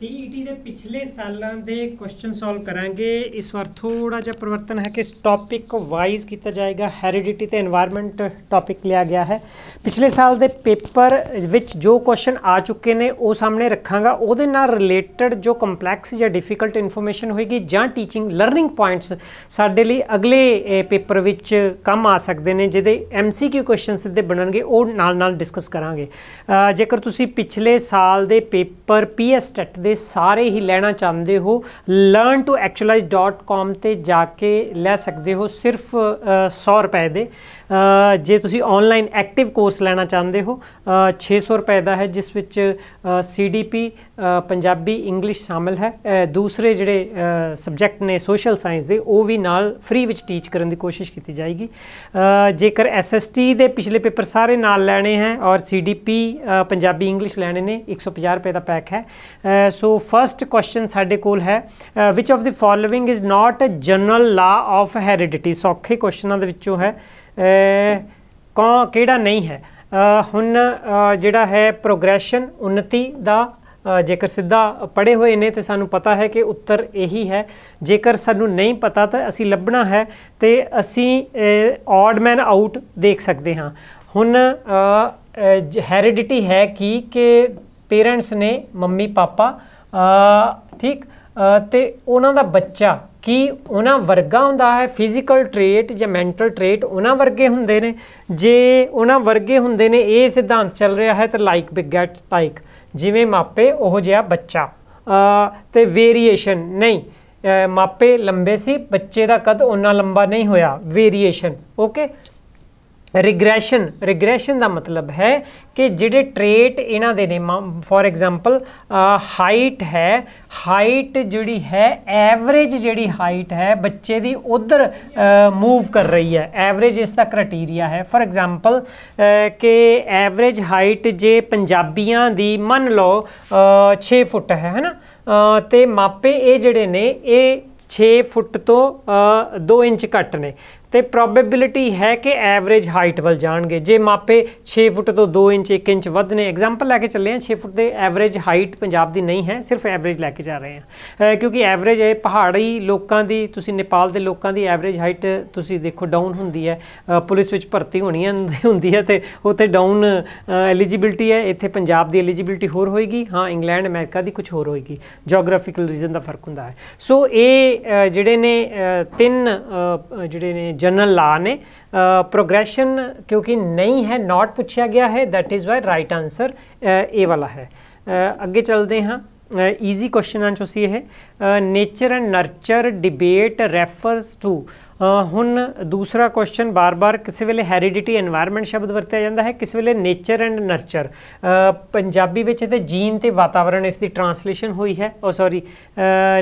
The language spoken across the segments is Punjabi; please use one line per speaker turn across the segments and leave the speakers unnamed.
ਪੀਈਟੀ e ਦੇ ਪਿਛਲੇ ਸਾਲਾਂ ਦੇ ਕੁਐਸਚਨ ਸੋਲਵ ਕਰਾਂਗੇ ਇਸ ਵਾਰ ਥੋੜਾ ਜਿਹਾ ਪਰਿਵਰਤਨ ਹੈ ਕਿ ਟੌਪਿਕ ਕੋ ਵਾਈਜ਼ ਕੀਤਾ ਜਾਏਗਾ ਹੈਰੀਡਿਟੀ ਤੇ এনवायरमेंट ਟੌਪਿਕ ਲਿਆ ਗਿਆ ਹੈ ਪਿਛਲੇ ਸਾਲ ਦੇ ਪੇਪਰ ਵਿੱਚ ਜੋ ਕੁਐਸਚਨ ਆ ਚੁੱਕੇ ਨੇ ਉਹ ਸਾਹਮਣੇ ਰੱਖਾਂਗਾ ਉਹਦੇ ਨਾਲ ਰਿਲੇਟਡ ਜੋ ਕੰਪਲੈਕਸ ਜਾਂ ਡਿਫਿਕਲਟ ਇਨਫੋਰਮੇਸ਼ਨ ਹੋਏਗੀ ਜਾਂ ਟੀਚਿੰਗ ਲਰਨਿੰਗ ਪੁਆਇੰਟਸ ਸਾਡੇ ਲਈ ਅਗਲੇ ਪੇਪਰ ਵਿੱਚ ਕੰਮ ਆ ਸਕਦੇ ਨੇ ਜਿਹਦੇ ਐਮਸੀਕਿਊ ਕੁਐਸਚਨ ਸਿੱਧੇ ਬਣਨਗੇ ਉਹ ਨਾਲ ਨਾਲ ਡਿਸਕਸ ਕਰਾਂਗੇ ਜੇਕਰ ਤੁਸੀਂ ਪਿਛਲੇ ਸਾਲ ਦੇ ਪੇਪਰ ਪੀਐਸ ਟੈਟ ਦੇ ਦੇ ਸਾਰੇ ਹੀ ਲੈਣਾ ਚਾਹੁੰਦੇ ਹੋ learntoactualize.com ਤੇ ਜਾ ਕੇ ਲੈ ਸਕਦੇ ਹੋ ਸਿਰਫ 100 ਰੁਪਏ ਦੇ ਜੇ ਤੁਸੀਂ ਆਨਲਾਈਨ ਐਕਟਿਵ ਕੋਰਸ ਲੈਣਾ ਚਾਹੁੰਦੇ ਹੋ 600 ਰੁਪਏ ਦਾ ਹੈ ਜਿਸ ਵਿੱਚ ਸੀਡੀਪੀ ਪੰਜਾਬੀ ਇੰਗਲਿਸ਼ ਸ਼ਾਮਿਲ ਹੈ ਦੂਸਰੇ ਜਿਹੜੇ ਸਬਜੈਕਟ ਨੇ ਸੋਸ਼ਲ ਸਾਇੰਸ ਦੇ ਉਹ ਵੀ ਨਾਲ ਫ੍ਰੀ ਵਿੱਚ ਟੀਚ ਕਰਨ ਦੀ ਕੋਸ਼ਿਸ਼ ਕੀਤੀ ਜਾਏਗੀ ਜੇਕਰ ਐਸਐਸਟੀ ਦੇ ਪਿਛਲੇ ਪੇਪਰ ਸਾਰੇ ਨਾਲ ਲੈਣੇ ਹੈ ਔਰ ਸੀਡੀਪੀ ਪੰਜਾਬੀ ਇੰਗਲਿਸ਼ ਲੈਣੇ ਨੇ 150 ਰੁਪਏ ਦਾ ਪੈਕ ਹੈ ਸੋ ਫਰਸਟ ਕੁਐਸਚਨ ਸਾਡੇ ਕੋਲ ਹੈ which of the following is not a general law of heredity ਸੌਖੇ ਕੁਐਸਚਨਾਂ ਦੇ ਵਿੱਚੋਂ ਹੈ ਕੋ ਕਿਹੜਾ ਨਹੀਂ ਹੈ ਹੁਣ ਜਿਹੜਾ ਹੈ ਪ੍ਰੋਗਰੈਸ਼ਨ ਉન્નਤੀ ਦਾ ਜੇਕਰ ਸਿੱਧਾ ਪੜੇ ਹੋਏ ਨੇ ਤੇ ਸਾਨੂੰ ਪਤਾ ਹੈ ਕਿ ਉੱਤਰ ਇਹੀ ਹੈ ਜੇਕਰ ਸਾਨੂੰ ਨਹੀਂ ਪਤਾ ਤਾਂ ਅਸੀਂ ਲੱਭਣਾ ਹੈ ਤੇ ਅਸੀਂ ਆਡ ਮੈਨ ਆਊਟ ਦੇਖ ਸਕਦੇ ਹਾਂ ਹੁਣ ਹੈਰੀਡਿਟੀ ਹੈ ਕੀ ਕਿ ਪੇਰੈਂਟਸ ਨੇ ਮੰਮੀ ਪਾਪਾ ਠੀਕ ਤੇ ਉਹਨਾਂ ਦਾ ਬੱਚਾ ਕਿ ਉਹਨਾਂ ਵਰਗਾ ਹੁੰਦਾ ਹੈ ਫਿਜ਼ੀਕਲ ਟ੍ਰੇਟ ਜਾਂ ਮੈਂਟਲ ਟ੍ਰੇਟ ਉਹਨਾਂ ਵਰਗੇ ਹੁੰਦੇ ਨੇ ਜੇ ਉਹਨਾਂ ਵਰਗੇ ਹੁੰਦੇ ਨੇ ਇਹ ਸਿਧਾਂਤ ਚੱਲ ਰਿਹਾ ਹੈ ਤਾਂ ਲਾਈਕ ਬਿਗੈਟ ਲਾਈਕ ਜਿਵੇਂ ਮਾਪੇ ਉਹ ਜਿਹਾ ਬੱਚਾ ਤੇ ਵੇਰੀਏਸ਼ਨ ਨਹੀਂ ਮਾਪੇ ਲੰਬੇ ਸੀ ਬੱਚੇ ਦਾ ਕਦ ਉਹਨਾਂ ਲੰਬਾ ਨਹੀਂ ਹੋਇਆ ਵੇਰੀਏਸ਼ਨ ਓਕੇ ਰਿਗਰੈਸ਼ਨ ਰਿਗਰੈਸ਼ਨ ਦਾ ਮਤਲਬ ਹੈ ਕਿ ਜਿਹੜੇ ਟ੍ਰੇਟ ਇਹਨਾਂ ਦੇ ਨੇ ਫੋਰ ਐਗਜ਼ਾਮਪਲ ਹਾਈਟ ਹੈ ਹਾਈਟ ਜਿਹੜੀ ਹੈ ਐਵਰੇਜ ਜਿਹੜੀ ਹਾਈਟ ਹੈ ਬੱਚੇ ਦੀ ਉਧਰ ਮੂਵ ਕਰ ਰਹੀ ਹੈ ਐਵਰੇਜ ਇਸ ਦਾ ਕ੍ਰਾਈਟੇਰੀਆ ਹੈ ਫੋਰ ਐਗਜ਼ਾਮਪਲ ਕਿ ਐਵਰੇਜ ਹਾਈਟ ਜੇ ਪੰਜਾਬੀਆਂ ਦੀ ਮੰਨ ਲਓ 6 ਫੁੱਟ ਹੈ ਹੈਨਾ ਤੇ ਮਾਪੇ ਇਹ ਜਿਹੜੇ ਨੇ ਇਹ 6 ਫੁੱਟ ਤੋਂ 2 ਇੰਚ ਘੱਟ ਨੇ ਤੇ ਪ੍ਰੋਬੇਬਿਲਿਟੀ ਹੈ ਕਿ ਐਵਰੇਜ ਹਾਈਟ ਵੱਲ ਜਾਣਗੇ ਜੇ ਮਾਪੇ 6 ਫੁੱਟ ਤੋਂ 2 ਇੰਚ 1 ਇੰਚ ਵਧਨੇ ਐਗਜ਼ਾਮਪਲ ਲੈ ਕੇ ਚੱਲੇ ਆ 6 ਫੁੱਟ ਦੇ ਐਵਰੇਜ ਹਾਈਟ ਪੰਜਾਬ ਦੀ ਨਹੀਂ ਹੈ ਸਿਰਫ ਐਵਰੇਜ ਲੈ ਕੇ ਜਾ ਰਹੇ ਆ ਕਿਉਂਕਿ ਐਵਰੇਜ ਇਹ ਪਹਾੜੀ ਲੋਕਾਂ ਦੀ ਤੁਸੀਂ ਨੇਪਾਲ ਦੇ ਲੋਕਾਂ ਦੀ ਐਵਰੇਜ ਹਾਈਟ ਤੁਸੀਂ ਦੇਖੋ ਡਾਊਨ ਹੁੰਦੀ ਹੈ ਪੁਲਿਸ ਵਿੱਚ ਭਰਤੀ ਹੋਣੀ ਹੁੰਦੀ ਹੈ ਤੇ ਉੱਥੇ ਡਾਊਨ ਐਲੀਜੀਬਿਲਟੀ ਹੈ ਇੱਥੇ ਪੰਜਾਬ ਦੀ ਐਲੀਜੀਬਿਲਟੀ ਹੋਰ ਹੋਏਗੀ ਹਾਂ ਇੰਗਲੈਂਡ ਅਮਰੀਕਾ ਦੀ ਕੁਝ ਹੋਰ ਹੋਏਗੀ ਜੀਓਗ੍ਰਾਫੀਕਲ ਰੀਜ਼ਨ ਦਾ ਫਰਕ ਹੁੰਦਾ ਹੈ ਸੋ ਇਹ ਜਿਹੜੇ ਨੇ ਤਿੰਨ ਜਿਹੜੇ ਨੇ ਜਨਰਲ ਲਾ ਨੇ ਪ੍ਰੋਗਰੈਸ਼ਨ ਕਿਉਂਕਿ ਨਹੀਂ ਹੈ ਨਾਟ ਪੁੱਛਿਆ ਗਿਆ ਹੈ that is why right answer ਇਹ ਵਾਲਾ ਹੈ ਅੱਗੇ ਚੱਲਦੇ ਹਾਂ ਈਜ਼ੀ ਕੁਐਸਚਨ ਆਂ ਚੋਸੀ ਇਹ nature and nurture debate refers to ਹੁਣ ਦੂਸਰਾ ਕੁਐਸਚਨ ਬਾਰ-ਬਾਰ ਕਿਸੇ ਵੇਲੇ ਹੈਰੀਡਿਟੀ এনवायरमेंट ਸ਼ਬਦ ਵਰਤਿਆ ਜਾਂਦਾ ਹੈ ਕਿਸੇ ਵੇਲੇ ਨੇਚਰ ਐਂਡ ਨਰਚਰ ਪੰਜਾਬੀ ਵਿੱਚ ਇਹਦੇ ਜੀਨ ਤੇ ਵਾਤਾਵਰਣ ਇਸ ਦੀ ਟਰਾਂਸਲੇਸ਼ਨ ਹੋਈ ਹੈ ਉਹ oh, ਸੌਰੀ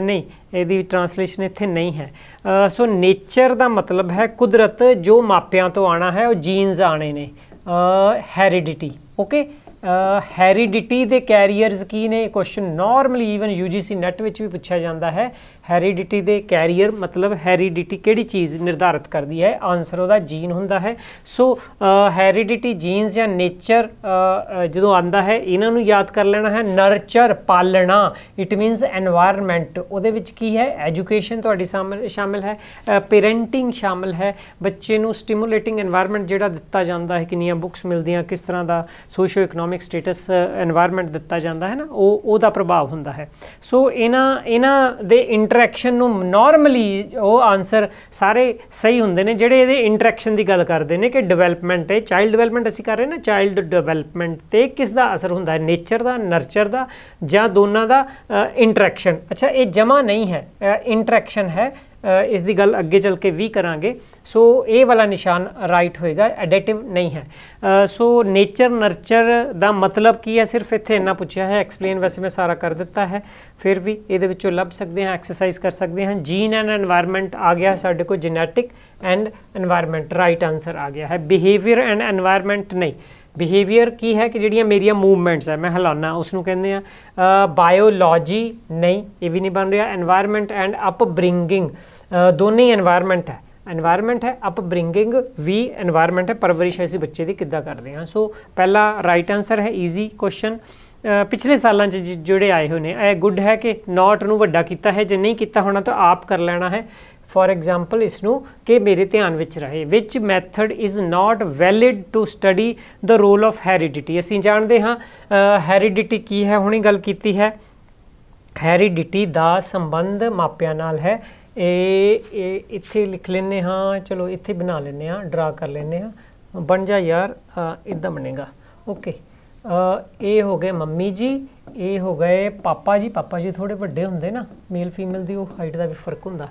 ਨਹੀਂ ਇਹਦੀ ਟਰਾਂਸਲੇਸ਼ਨ ਇੱਥੇ ਨਹੀਂ ਹੈ ਸੋ ਨੇਚਰ ਦਾ ਮਤਲਬ ਹੈ ਕੁਦਰਤ ਜੋ ਮਾਪਿਆਂ ਤੋਂ ਆਣਾ ਹੈ ਉਹ ਜੀਨਸ ਆਣੇ ਨੇ ਹੈਰੀਡਿਟੀ ਓਕੇ ਹੈਰੀਡਿਟੀ ਦੇ ਕੈਰੀਅਰਸ ਕੀ ਨੇ question normally even UGC NET ਵਿੱਚ ਵੀ ਪੁੱਛਿਆ ਜਾਂਦਾ ਹੈ ਹੈਰੀਡਿਟੀ ਦੇ ਕੈਰੀਅਰ ਮਤਲਬ ਹੈਰੀਡਿਟੀ ਕਿਹੜੀ ਚੀਜ਼ ਨਿਰਧਾਰਿਤ ਕਰਦੀ ਹੈ ਆਨਸਰ ਉਹਦਾ ਜੀਨ ਹੁੰਦਾ ਹੈ ਸੋ ਹੈਰੀਡਿਟੀ ਜੀਨਸ ਜਾਂ ਨੇਚਰ ਜਦੋਂ ਆਂਦਾ ਹੈ ਇਹਨਾਂ ਨੂੰ ਯਾਦ ਕਰ ਲੈਣਾ ਹੈ ਨਰਚਰ ਪਾਲਣਾ ਇਟ ਮੀਨਸ এনवायरमेंट ਉਹਦੇ ਵਿੱਚ ਕੀ ਹੈ ਐਜੂਕੇਸ਼ਨ ਤੁਹਾਡੀ ਸ਼ਾਮਿਲ ਹੈ ਪੇਰੈਂਟਿੰਗ ਸ਼ਾਮਿਲ ਹੈ ਬੱਚੇ ਨੂੰ ਸਟਿਮੂਲੇਟਿੰਗ এনवायरमेंट ਜਿਹੜਾ ਦਿੱਤਾ ਜਾਂਦਾ ਹੈ ਕਿੰਨੀਆਂ ਬੁੱਕਸ ਮਿਲਦੀਆਂ ਕਿਸ ਤਰ੍ਹਾਂ ਦਾ ਸੋਸ਼ੀਓ ਇਕਨੋਮਿਕ ਸਟੇਟਸ এনवायरमेंट ਦਿੱਤਾ ਜਾਂਦਾ ਹੈ ਨਾ ਉਹ ਉਹਦਾ ਪ੍ਰਭਾਵ ਹੁੰਦਾ ਹੈ ਸੋ ਇਹਨਾਂ ਇਹਨਾਂ ਦੇ ਇੰਟਰ ਇੰਟਰੈਕਸ਼ਨ ਨੂੰ ਨਾਰਮਲੀ ਉਹ ਆਨਸਰ ਸਾਰੇ ਸਹੀ ਹੁੰਦੇ ਨੇ ਜਿਹੜੇ ਇਹਦੇ ਇੰਟਰੈਕਸ਼ਨ ਦੀ ਗੱਲ ਕਰਦੇ ਨੇ ਕਿ ਡਿਵੈਲਪਮੈਂਟ ਹੈ ਚਾਈਲਡ ਡਿਵੈਲਪਮੈਂਟ ਅਸੀਂ ਕਰ ਰਹੇ ਨਾ ਚਾਈਲਡ ਡਿਵੈਲਪਮੈਂਟ ਤੇ ਕਿਸ ਦਾ ਅਸਰ ਹੁੰਦਾ ਹੈ ਨੇਚਰ ਦਾ ਨਰਚਰ ਦਾ ਜਾਂ ਦੋਨਾਂ ਦਾ ਇੰਟਰੈਕਸ਼ਨ ਅੱਛਾ ਇਹ ਜਮਾ ਨਹੀਂ ਹੈ ਇੰਟਰੈਕਸ਼ਨ ਹੈ ਇਸ ਦੀ ਗੱਲ ਅੱਗੇ ਚੱਲ ਕੇ ਵੀ ਕਰਾਂਗੇ ਸੋ ਇਹ ਵਾਲਾ ਨਿਸ਼ਾਨ ਰਾਈਟ ਹੋਏਗਾ ਐਡਿਟਿਵ ਨਹੀਂ ਹੈ ਸੋ ਨੇਚਰ ਨਰਚਰ ਦਾ ਮਤਲਬ ਕੀ ਹੈ ਸਿਰਫ ਇੱਥੇ ਇੰਨਾ ਪੁੱਛਿਆ ਹੈ ਐਕਸਪਲੇਨ ਵੈਸੇ ਮੈਂ ਸਾਰਾ ਕਰ ਦਿੱਤਾ ਹੈ ਫਿਰ ਵੀ ਇਹਦੇ ਵਿੱਚੋਂ ਲੱਭ ਸਕਦੇ ਹਾਂ ਐਕਸਰਸਾਈਜ਼ ਕਰ ਸਕਦੇ ਹਾਂ ਜੀਨ ਐਂਡ এনवायरमेंट ਆ ਗਿਆ ਸਾਡੇ ਕੋਲ genetic and environment right answer ਆ ਗਿਆ ਹੈ ਬਿਹੇਵੀਅਰ ਐਂਡ এনवायरमेंट ਨਹੀਂ ਬਿਹੇਵੀਅਰ ਕੀ ਹੈ ਕਿ ਜਿਹੜੀਆਂ ਮੇਰੀਆਂ ਮੂਵਮੈਂਟਸ ਹੈ ਮੈਂ ਹਲਾਨਾ ਉਸ ਨੂੰ ਕਹਿੰਦੇ ਆ ਬਾਇਓਲੋਜੀ ਨਹੀਂ ਇਹ ਵੀ ਨਹੀਂ ਬਣ ਰਿਹਾ এনवायरमेंट ਐਂਡ ਅਪਬ੍ਰਿੰਗਿੰਗ ਦੋਨੇ ਹੀ এনवायरमेंट ਹੈ এনवायरमेंट ਹੈ ਅਪਬ੍ਰਿੰਗਿੰਗ ਵੀ এনवायरमेंट ਹੈ ਪਰਵਰਿਸ਼ ਅਸੀਂ ਬੱਚੇ ਦੀ ਕਿੱਦਾਂ ਕਰਦੇ ਹਾਂ ਸੋ ਪਹਿਲਾ ਰਾਈਟ ਆਨਸਰ ਹੈ ਈਜ਼ੀ ਕੁਐਸਚਨ ਪਿਛਲੇ ਸਾਲਾਂ 'ਚ ਜਿਹੜੇ ਆਏ ਹੋਏ ਨੇ ਇਹ ਗੁੱਡ ਹੈ ਕਿ ਨਾਟ ਨੂੰ ਵੱਡਾ ਕੀਤਾ ਹੈ ਜੇ ਨਹੀਂ ਕੀਤਾ ਹੋਣਾ ਤਾਂ ਆਪ ਕਰ ਲੈਣਾ ਹੈ ਫੋਰ ਐਗਜ਼ਾਮਪਲ ਇਸ ਨੂੰ ਕਿ ਮੇਰੇ ਧਿਆਨ ਵਿੱਚ ਰਹੇ which method is not valid to study the role of heredity ਅਸੀਂ ਜਾਣਦੇ ਹਾਂ ਹੈਰੀਡਿਟੀ ਕੀ ਹੈ ਹੁਣੇ ਗੱਲ ਕੀਤੀ ਹੈ ਹੈਰੀਡਿਟੀ ਦਾ ਸੰਬੰਧ ਮਾਪਿਆਂ ਨਾਲ ਹੈ ਇਹ ਇੱਥੇ ਲਿਖ ਲੈਨੇ ਹਾਂ ਚਲੋ ਇੱਥੇ ਬਣਾ ਲੈਨੇ ਹਾਂ ਡਰਾ ਕਰ ਲੈਨੇ ਹਾਂ ਬਣ ਜਾ ਯਾਰ ਇਦਾਂ ਬਣੇਗਾ ਓਕੇ ਇਹ ਹੋ ਗਏ ਮੰਮੀ ਜੀ ਇਹ ਹੋ ਗਏ ਪਾਪਾ ਜੀ ਪਾਪਾ ਜੀ ਥੋੜੇ ਵੱਡੇ ਹੁੰਦੇ ਨਾ ਮੇਲ ਫੀਮੇਲ ਦੀ ਉਹ ਹਾਈਟ ਦਾ ਵੀ ਫਰਕ ਹੁੰਦਾ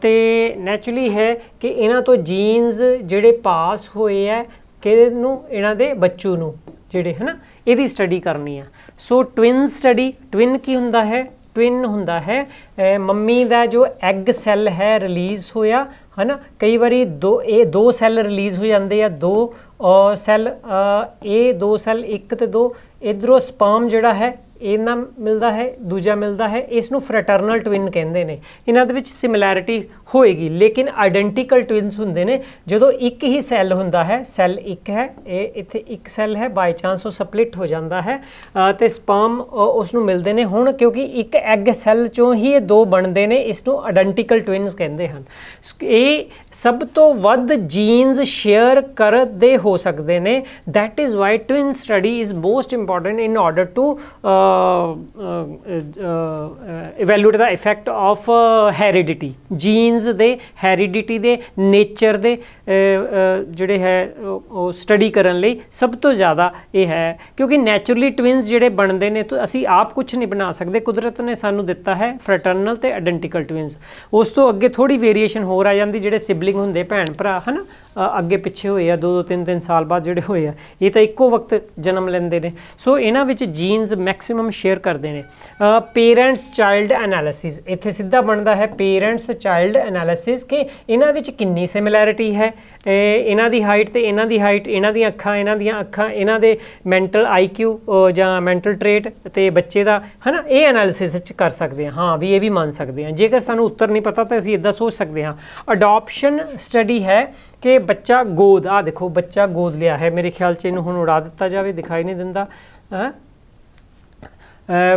ਤੇ ਨੇਚਰਲੀ ਹੈ ਕਿ ਇਹਨਾਂ ਤੋਂ ਜੀਨਸ ਜਿਹੜੇ ਪਾਸ ਹੋਏ ਆ ਕਿ ਨੂੰ ਇਹਨਾਂ ਦੇ ਬੱਚੂ ਨੂੰ ਜਿਹੜੇ ਹਨਾ ਇਹਦੀ ਸਟੱਡੀ ਕਰਨੀ ਆ ਸੋ ਟਵਿਨ ਸਟੱਡੀ ਟਵਿਨ ਕੀ ਹੁੰਦਾ ਹੈ ਟਵਿਨ ਹੁੰਦਾ ਹੈ ਮੰਮੀ ਦਾ ਜੋ ਐਗ ਸੈੱਲ ਹੈ ਰਿਲੀਜ਼ ਹੋਇਆ ਹਨਾ ਕਈ ਵਾਰੀ ਦੋ ਇਹ ਦੋ ਸੈੱਲ ਰਿਲੀਜ਼ ਹੋ ਜਾਂਦੇ ਆ ਦੋ ਸੈੱਲ ਇਹ ਦੋ ਸੈੱਲ ਇੱਕ ਤੇ ਦੋ ਇਧਰੋਂ ਸਪਰਮ ਜਿਹੜਾ ਹੈ ਇਹਨਾਂ ਮਿਲਦਾ ਹੈ ਦੂਜਾ ਮਿਲਦਾ ਹੈ ਇਸ ਨੂੰ ਫ੍ਰੈਟਰਨਲ ਟਵਿਨ ਕਹਿੰਦੇ ਨੇ ਇਹਨਾਂ ਦੇ ਵਿੱਚ ਸਿਮਿਲੈਰਿਟੀ ਹੋਏਗੀ ਲੇਕਿਨ ਆਇਡੈਂਟੀਕਲ ਟਵਿਨਸ ਹੁੰਦੇ ਨੇ ਜਦੋਂ ਇੱਕ ਹੀ ਸੈੱਲ ਹੁੰਦਾ ਹੈ ਸੈੱਲ ਇੱਕ ਹੈ ਇਹ ਇੱਥੇ ਇੱਕ ਸੈੱਲ ਹੈ ਬਾਈ ਚਾਂਸ ਉਹ ਸਪਲਿਟ ਹੋ ਜਾਂਦਾ ਹੈ ਤੇ ਸਪਰਮ ਉਸ ਨੂੰ ਮਿਲਦੇ ਨੇ ਹੁਣ ਕਿਉਂਕਿ ਇੱਕ ਐਗ ਸੈੱਲ ਚੋਂ ਹੀ ਇਹ ਦੋ ਬਣਦੇ ਨੇ ਇਸ ਨੂੰ ਆਇਡੈਂਟੀਕਲ ਟਵਿਨਸ ਕਹਿੰਦੇ ਹਨ ਇਹ ਸਭ ਤੋਂ ਵੱਧ ਜੀਨਸ ਸ਼ੇਅਰ ਕਰਦੇ ਹੋ ਸਕਦੇ ਨੇ that is why twin study is most important in order to evaluate the effect of heredity genes ਦੇ ਹੈਰੀਡਿਟੀ ਦੇ ਨੇਚਰ ਦੇ ਜਿਹੜੇ ਹੈ ਉਹ ਸਟੱਡੀ ਕਰਨ ਲਈ ਸਭ ਤੋਂ ਜ਼ਿਆਦਾ ਇਹ ਹੈ ਕਿਉਂਕਿ ਨੇਚਰਲੀ ਟਵਿਨਸ ਜਿਹੜੇ ਬਣਦੇ ਨੇ ਤਾਂ ਅਸੀਂ ਆਪ ਕੁਝ ਨਹੀਂ ਬਣਾ ਸਕਦੇ ਕੁਦਰਤ ਨੇ ਸਾਨੂੰ ਦਿੱਤਾ ਹੈ ਫ੍ਰੈਟਰਨਲ ਤੇ ਆਇਡੈਂਟੀਕਲ ਟਵਿਨਸ ਉਸ ਤੋਂ ਅੱਗੇ ਥੋੜੀ ਵੇਰੀਏਸ਼ਨ ਹੋਰ ਆ ਜਾਂਦੀ ਜਿਹੜੇ ਸਿਬਲਿੰਗ ਹੁੰਦੇ ਭੈਣ ਭਰਾ ਹਨਾ ਅੱਗੇ ਪਿੱਛੇ ਹੋਏ ਆ ਦੋ ਦੋ ਤਿੰਨ ਤਿੰਨ ਸਾਲ ਬਾਅਦ ਜਿਹੜੇ ਹੋਏ ਆ ਇਹ ਤਾਂ ਇੱਕੋ ਵਕਤ ਜਨਮ ਲੈਂਦੇ ਨੇ ਸੋ ਇਹਨਾਂ ਵਿੱਚ ਜੀਨਸ ਮੈਕਸ ਮੈਕਸਿਮਮ ਸ਼ੇਅਰ ਕਰਦੇ ਨੇ ਪੇਰੈਂਟਸ ਚਾਈਲਡ ਐਨਾਲਿਸਿਸ ਇੱਥੇ ਸਿੱਧਾ ਬਣਦਾ ਹੈ ਪੇਰੈਂਟਸ ਚਾਈਲਡ ਐਨਾਲਿਸਿਸ ਕਿ ਇਹਨਾਂ ਵਿੱਚ ਕਿੰਨੀ ਸਿਮਿਲੈਰਿਟੀ ਹੈ ਇਹਨਾਂ ਦੀ ਹਾਈਟ ਤੇ ਇਹਨਾਂ ਦੀ ਹਾਈਟ ਇਹਨਾਂ ਦੀਆਂ ਅੱਖਾਂ ਇਹਨਾਂ ਦੀਆਂ ਅੱਖਾਂ ਇਹਨਾਂ ਦੇ ਮੈਂਟਲ ਆਈਕਿਊ ਜਾਂ ਮੈਂਟਲ ਟ੍ਰੇਟ ਤੇ ਬੱਚੇ ਦਾ ਹਨਾ ਇਹ ਐਨਾਲਿਸਿਸ ਚ ਕਰ ਸਕਦੇ ਹਾਂ ਹਾਂ ਵੀ ਇਹ ਵੀ ਮੰਨ ਸਕਦੇ ਹਾਂ ਜੇਕਰ ਸਾਨੂੰ ਉੱਤਰ ਨਹੀਂ ਪਤਾ ਤਾਂ ਅਸੀਂ ਇਦਾਂ ਸੋਚ ਸਕਦੇ ਹਾਂ ਅਡਾਪਸ਼ਨ ਸਟੱਡੀ ਹੈ ਕਿ ਬੱਚਾ ਗੋਦ ਆ ਦੇਖੋ ਬੱਚਾ ਗੋਦ ਲਿਆ ਹੈ ਮੇਰੇ ਖਿਆਲ ਚ ਇਹਨੂੰ ਹੁਣ ਉਡਾ ਦਿੱਤਾ ਜਾਵੇ ਦਿਖਾਈ ਨਹੀਂ ਦਿੰਦਾ ਹਾਂ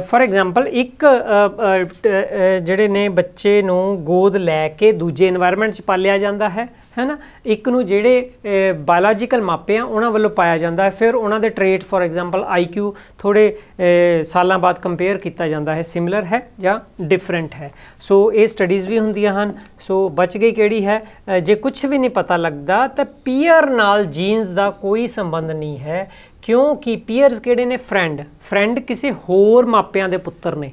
ਫਾਰ ਐਗਜ਼ਾਮਪਲ ਇੱਕ ਜਿਹੜੇ ਨੇ ਬੱਚੇ ਨੂੰ ਗੋਦ ਲੈ ਕੇ ਦੂਜੇ এনवायरमेंट 'ਚ ਪਾਲਿਆ ਜਾਂਦਾ ਹੈ ਹੈਨਾ ਇੱਕ ਨੂੰ ਜਿਹੜੇ ਬਾਇਓਲੋਜੀਕਲ ਮਾਪੇ ਆ ਉਹਨਾਂ ਵੱਲੋਂ ਪਾਇਆ ਜਾਂਦਾ ਹੈ ਫਿਰ ਉਹਨਾਂ ਦੇ ਟ੍ਰੇਟ ਫਾਰ ਐਗਜ਼ਾਮਪਲ ਆਈਕਿਊ ਥੋੜੇ ਸਾਲਾਂ ਬਾਅਦ ਕੰਪੇਅਰ ਕੀਤਾ ਜਾਂਦਾ ਹੈ ਸਿਮਿਲਰ ਹੈ ਜਾਂ ਡਿਫਰੈਂਟ ਹੈ ਸੋ ਇਹ ਸਟੱਡੀਜ਼ ਵੀ ਹੁੰਦੀਆਂ ਹਨ ਸੋ ਬਚ ਗਈ ਕਿਹੜੀ ਹੈ ਜੇ ਕੁਝ ਵੀ ਨਹੀਂ ਪਤਾ ਲੱਗਦਾ ਤਾਂ ਪੀਅਰ ਨਾਲ ਜੀਨਸ ਦਾ ਕੋਈ ਸੰਬੰਧ ਨਹੀਂ ਹੈ ਕਿਉਂਕਿ ਪੀਅਰਸ ਕਿਹੜੇ ਨੇ ਫਰੈਂਡ ਫਰੈਂਡ ਕਿਸੇ ਹੋਰ ਮਾਪਿਆਂ ਦੇ ਪੁੱਤਰ ਨੇ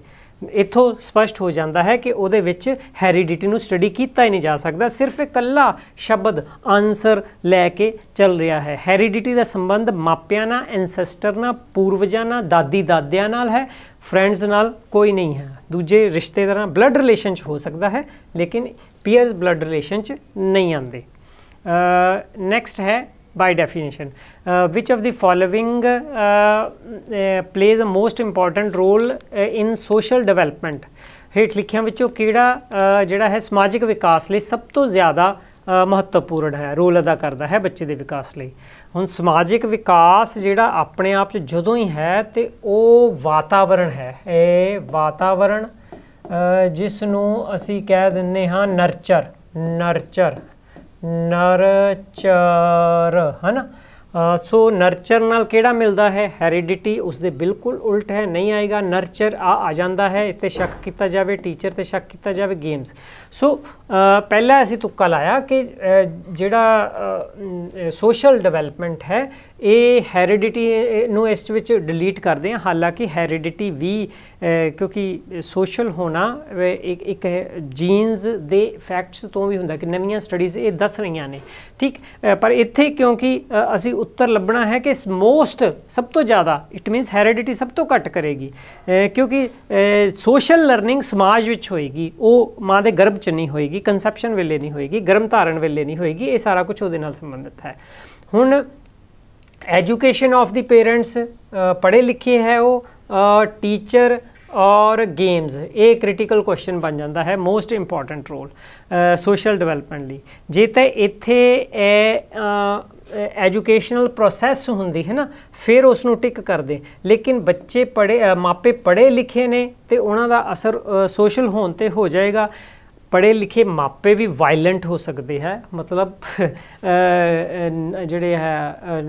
ਇਥੋਂ ਸਪਸ਼ਟ ਹੋ ਜਾਂਦਾ ਹੈ ਕਿ ਉਹਦੇ ਵਿੱਚ ਹੈਰੀਡਿਟੀ ਨੂੰ ਸਟੱਡੀ ਕੀਤਾ ਹੀ ਨਹੀਂ ਜਾ ਸਕਦਾ ਸਿਰਫ ਇਕੱਲਾ ਸ਼ਬਦ ਆਨਸਰ ਲੈ ਕੇ ਚੱਲ ਰਿਹਾ ਹੈ ਹੈਰੀਡਿਟੀ ਦਾ ਸੰਬੰਧ ਮਾਪਿਆਂ ਨਾਲ ਐਂਸੈਸਟਰ ਨਾਲ ਪੂਰਵਜਾਂ ਨਾਲ ਦਾਦੀ ਦਾਦਿਆਂ ਨਾਲ ਹੈ ਫਰੈਂਡਸ ਨਾਲ ਕੋਈ ਨਹੀਂ ਹੈ ਦੂਜੇ ਰਿਸ਼ਤੇਦਾਰਾਂ ਬਲੱਡ ਰਿਲੇਸ਼ਨ ਚ ਹੋ ਸਕਦਾ ਹੈ ਲੇਕਿਨ ਪੀਅਰਸ ਬਲੱਡ ਰਿਲੇਸ਼ਨ ਚ ਨਹੀਂ ਆਉਂਦੇ ਨੈਕਸਟ ਹੈ by definition. Uh, which of the following uh, uh plays a most important role uh, in social development? ਹੇਠ ਲਿਖਿਆਂ ਵਿੱਚੋਂ ਕਿਹੜਾ ਜਿਹੜਾ ਹੈ ਸਮਾਜਿਕ ਵਿਕਾਸ ਲਈ ਸਭ ਤੋਂ ਜ਼ਿਆਦਾ ਮਹੱਤਵਪੂਰਨ ਹੈ ਰੋਲ ਅਦਾ ਕਰਦਾ ਹੈ ਬੱਚੇ ਦੇ ਵਿਕਾਸ ਲਈ ਹੁਣ ਸਮਾਜਿਕ ਵਿਕਾਸ ਜਿਹੜਾ ਆਪਣੇ ਆਪ 'ਚ ਜਦੋਂ ਹੀ ਹੈ ਤੇ ਉਹ ਵਾਤਾਵਰਣ ਹੈ ਇਹ ਵਾਤਾਵਰਣ ਜਿਸ ਨੂੰ ਅਸੀਂ ਕਹਿ ਦਿੰਨੇ ਹਾਂ ਨਰਚਰ ਨਰਚਰ ਨਰਚਰ ਹਨ ਸੋ ਨਰਚਰ ਨਾਲ ਕਿਹੜਾ ਮਿਲਦਾ ਹੈ ਹੈਰੀਡਿਟੀ ਉਸ ਦੇ ਬਿਲਕੁਲ ਉਲਟ ਹੈ ਨਹੀਂ ਆਏਗਾ ਨਰਚਰ ਆ ਆ ਜਾਂਦਾ ਹੈ ਇਸ ਤੇ ਸ਼ੱਕ ਕੀਤਾ ਜਾਵੇ ਟੀਚਰ ਤੇ ਸ਼ੱਕ ਕੀਤਾ ਜਾਵੇ ਗੇਮਸ ਸੋ ਪਹਿਲਾ ਅਸੀਂ ਤੁੱਕਾ ਲਾਇਆ ਕਿ ਜਿਹੜਾ ਸੋਸ਼ਲ ਡਿਵੈਲਪਮੈਂਟ ਹੈ ਇਹ ਹੈਰੀਡਿਟੀ ਨੂੰ ਇਸ ਵਿੱਚ ਡਿਲੀਟ ਕਰਦੇ ਹਾਂ ਹਾਲਾਂਕਿ ਹੈਰੀਡਿਟੀ ਵੀ ਕਿਉਂਕਿ ਸੋਸ਼ਲ ਹੋਣਾ ਇੱਕ ਇੱਕ ਜੀਨਸ ਦੇ ਫੈਕਟਸ ਤੋਂ ਵੀ ਹੁੰਦਾ ਕਿ ਨਵੀਆਂ ਸਟੱਡੀਜ਼ ਇਹ ਦੱਸ ਰਹੀਆਂ ਨੇ ਠੀਕ ਪਰ ਇੱਥੇ ਕਿਉਂਕਿ ਅਸੀਂ ਉੱਤਰ ਲੱਭਣਾ ਹੈ ਕਿ ਮੋਸਟ ਸਭ ਤੋਂ ਜ਼ਿਆਦਾ ਇਟ ਮੀਨਸ ਹੈਰੀਡਿਟੀ ਸਭ ਤੋਂ ਘੱਟ ਕਰੇਗੀ ਕਿਉਂਕਿ ਸੋਸ਼ਲ ਲਰਨਿੰਗ ਸਮਾਜ ਵਿੱਚ ਹੋਏਗੀ ਉਹ ਮਾਂ ਦੇ ਗਰਭ ਚ ਨਹੀਂ ਹੋਏਗੀ ਕਨਸੈਪਸ਼ਨ ਵੇਲੇ ਨਹੀਂ ਹੋਏਗੀ ਗਰਮ ਧਾਰਨ ਵੇਲੇ ਨਹੀਂ ਹੋਏਗੀ ਇਹ ਸਾਰਾ ਕੁਝ ਉਹਦੇ ਨਾਲ ਸੰਬੰਧਿਤ ਹੈ ਹੁਣ एजुकेशन ऑफ द पेरेंट्स पढ़े लिखे ਹੈ ਉਹ ਟੀਚਰ ਔਰ ਗੇਮਸ ਇਹ ਕ੍ਰਿਟੀਕਲ ਕੁਐਸਚਨ ਬਣ ਜਾਂਦਾ ਹੈ most important role social development ਲਈ ਜੇ ਤਾਂ ਇੱਥੇ ਐਜੂਕੇਸ਼ਨਲ ਪ੍ਰੋਸੈਸ ਹੁੰਦੀ ਹੈ ਨਾ ਫਿਰ ਉਸ ਨੂੰ ਟਿਕ ਕਰਦੇ ਲੇਕਿਨ ਬੱਚੇ ਪੜੇ ਮਾਪੇ ਪੜੇ ਲਿਖੇ ਨੇ ਤੇ ਉਹਨਾਂ ਦਾ ਅਸਰ ਸੋਸ਼ਲ ਹੋਣ ਤੇ ਹੋ ਜਾਏਗਾ ਪੜ੍ਹੇ ਲਿਖੇ ਮਾਪੇ ਵੀ ਵਾਇਲੈਂਟ ਹੋ ਸਕਦੇ ਹੈ ਮਤਲਬ ਜਿਹੜੇ ਹੈ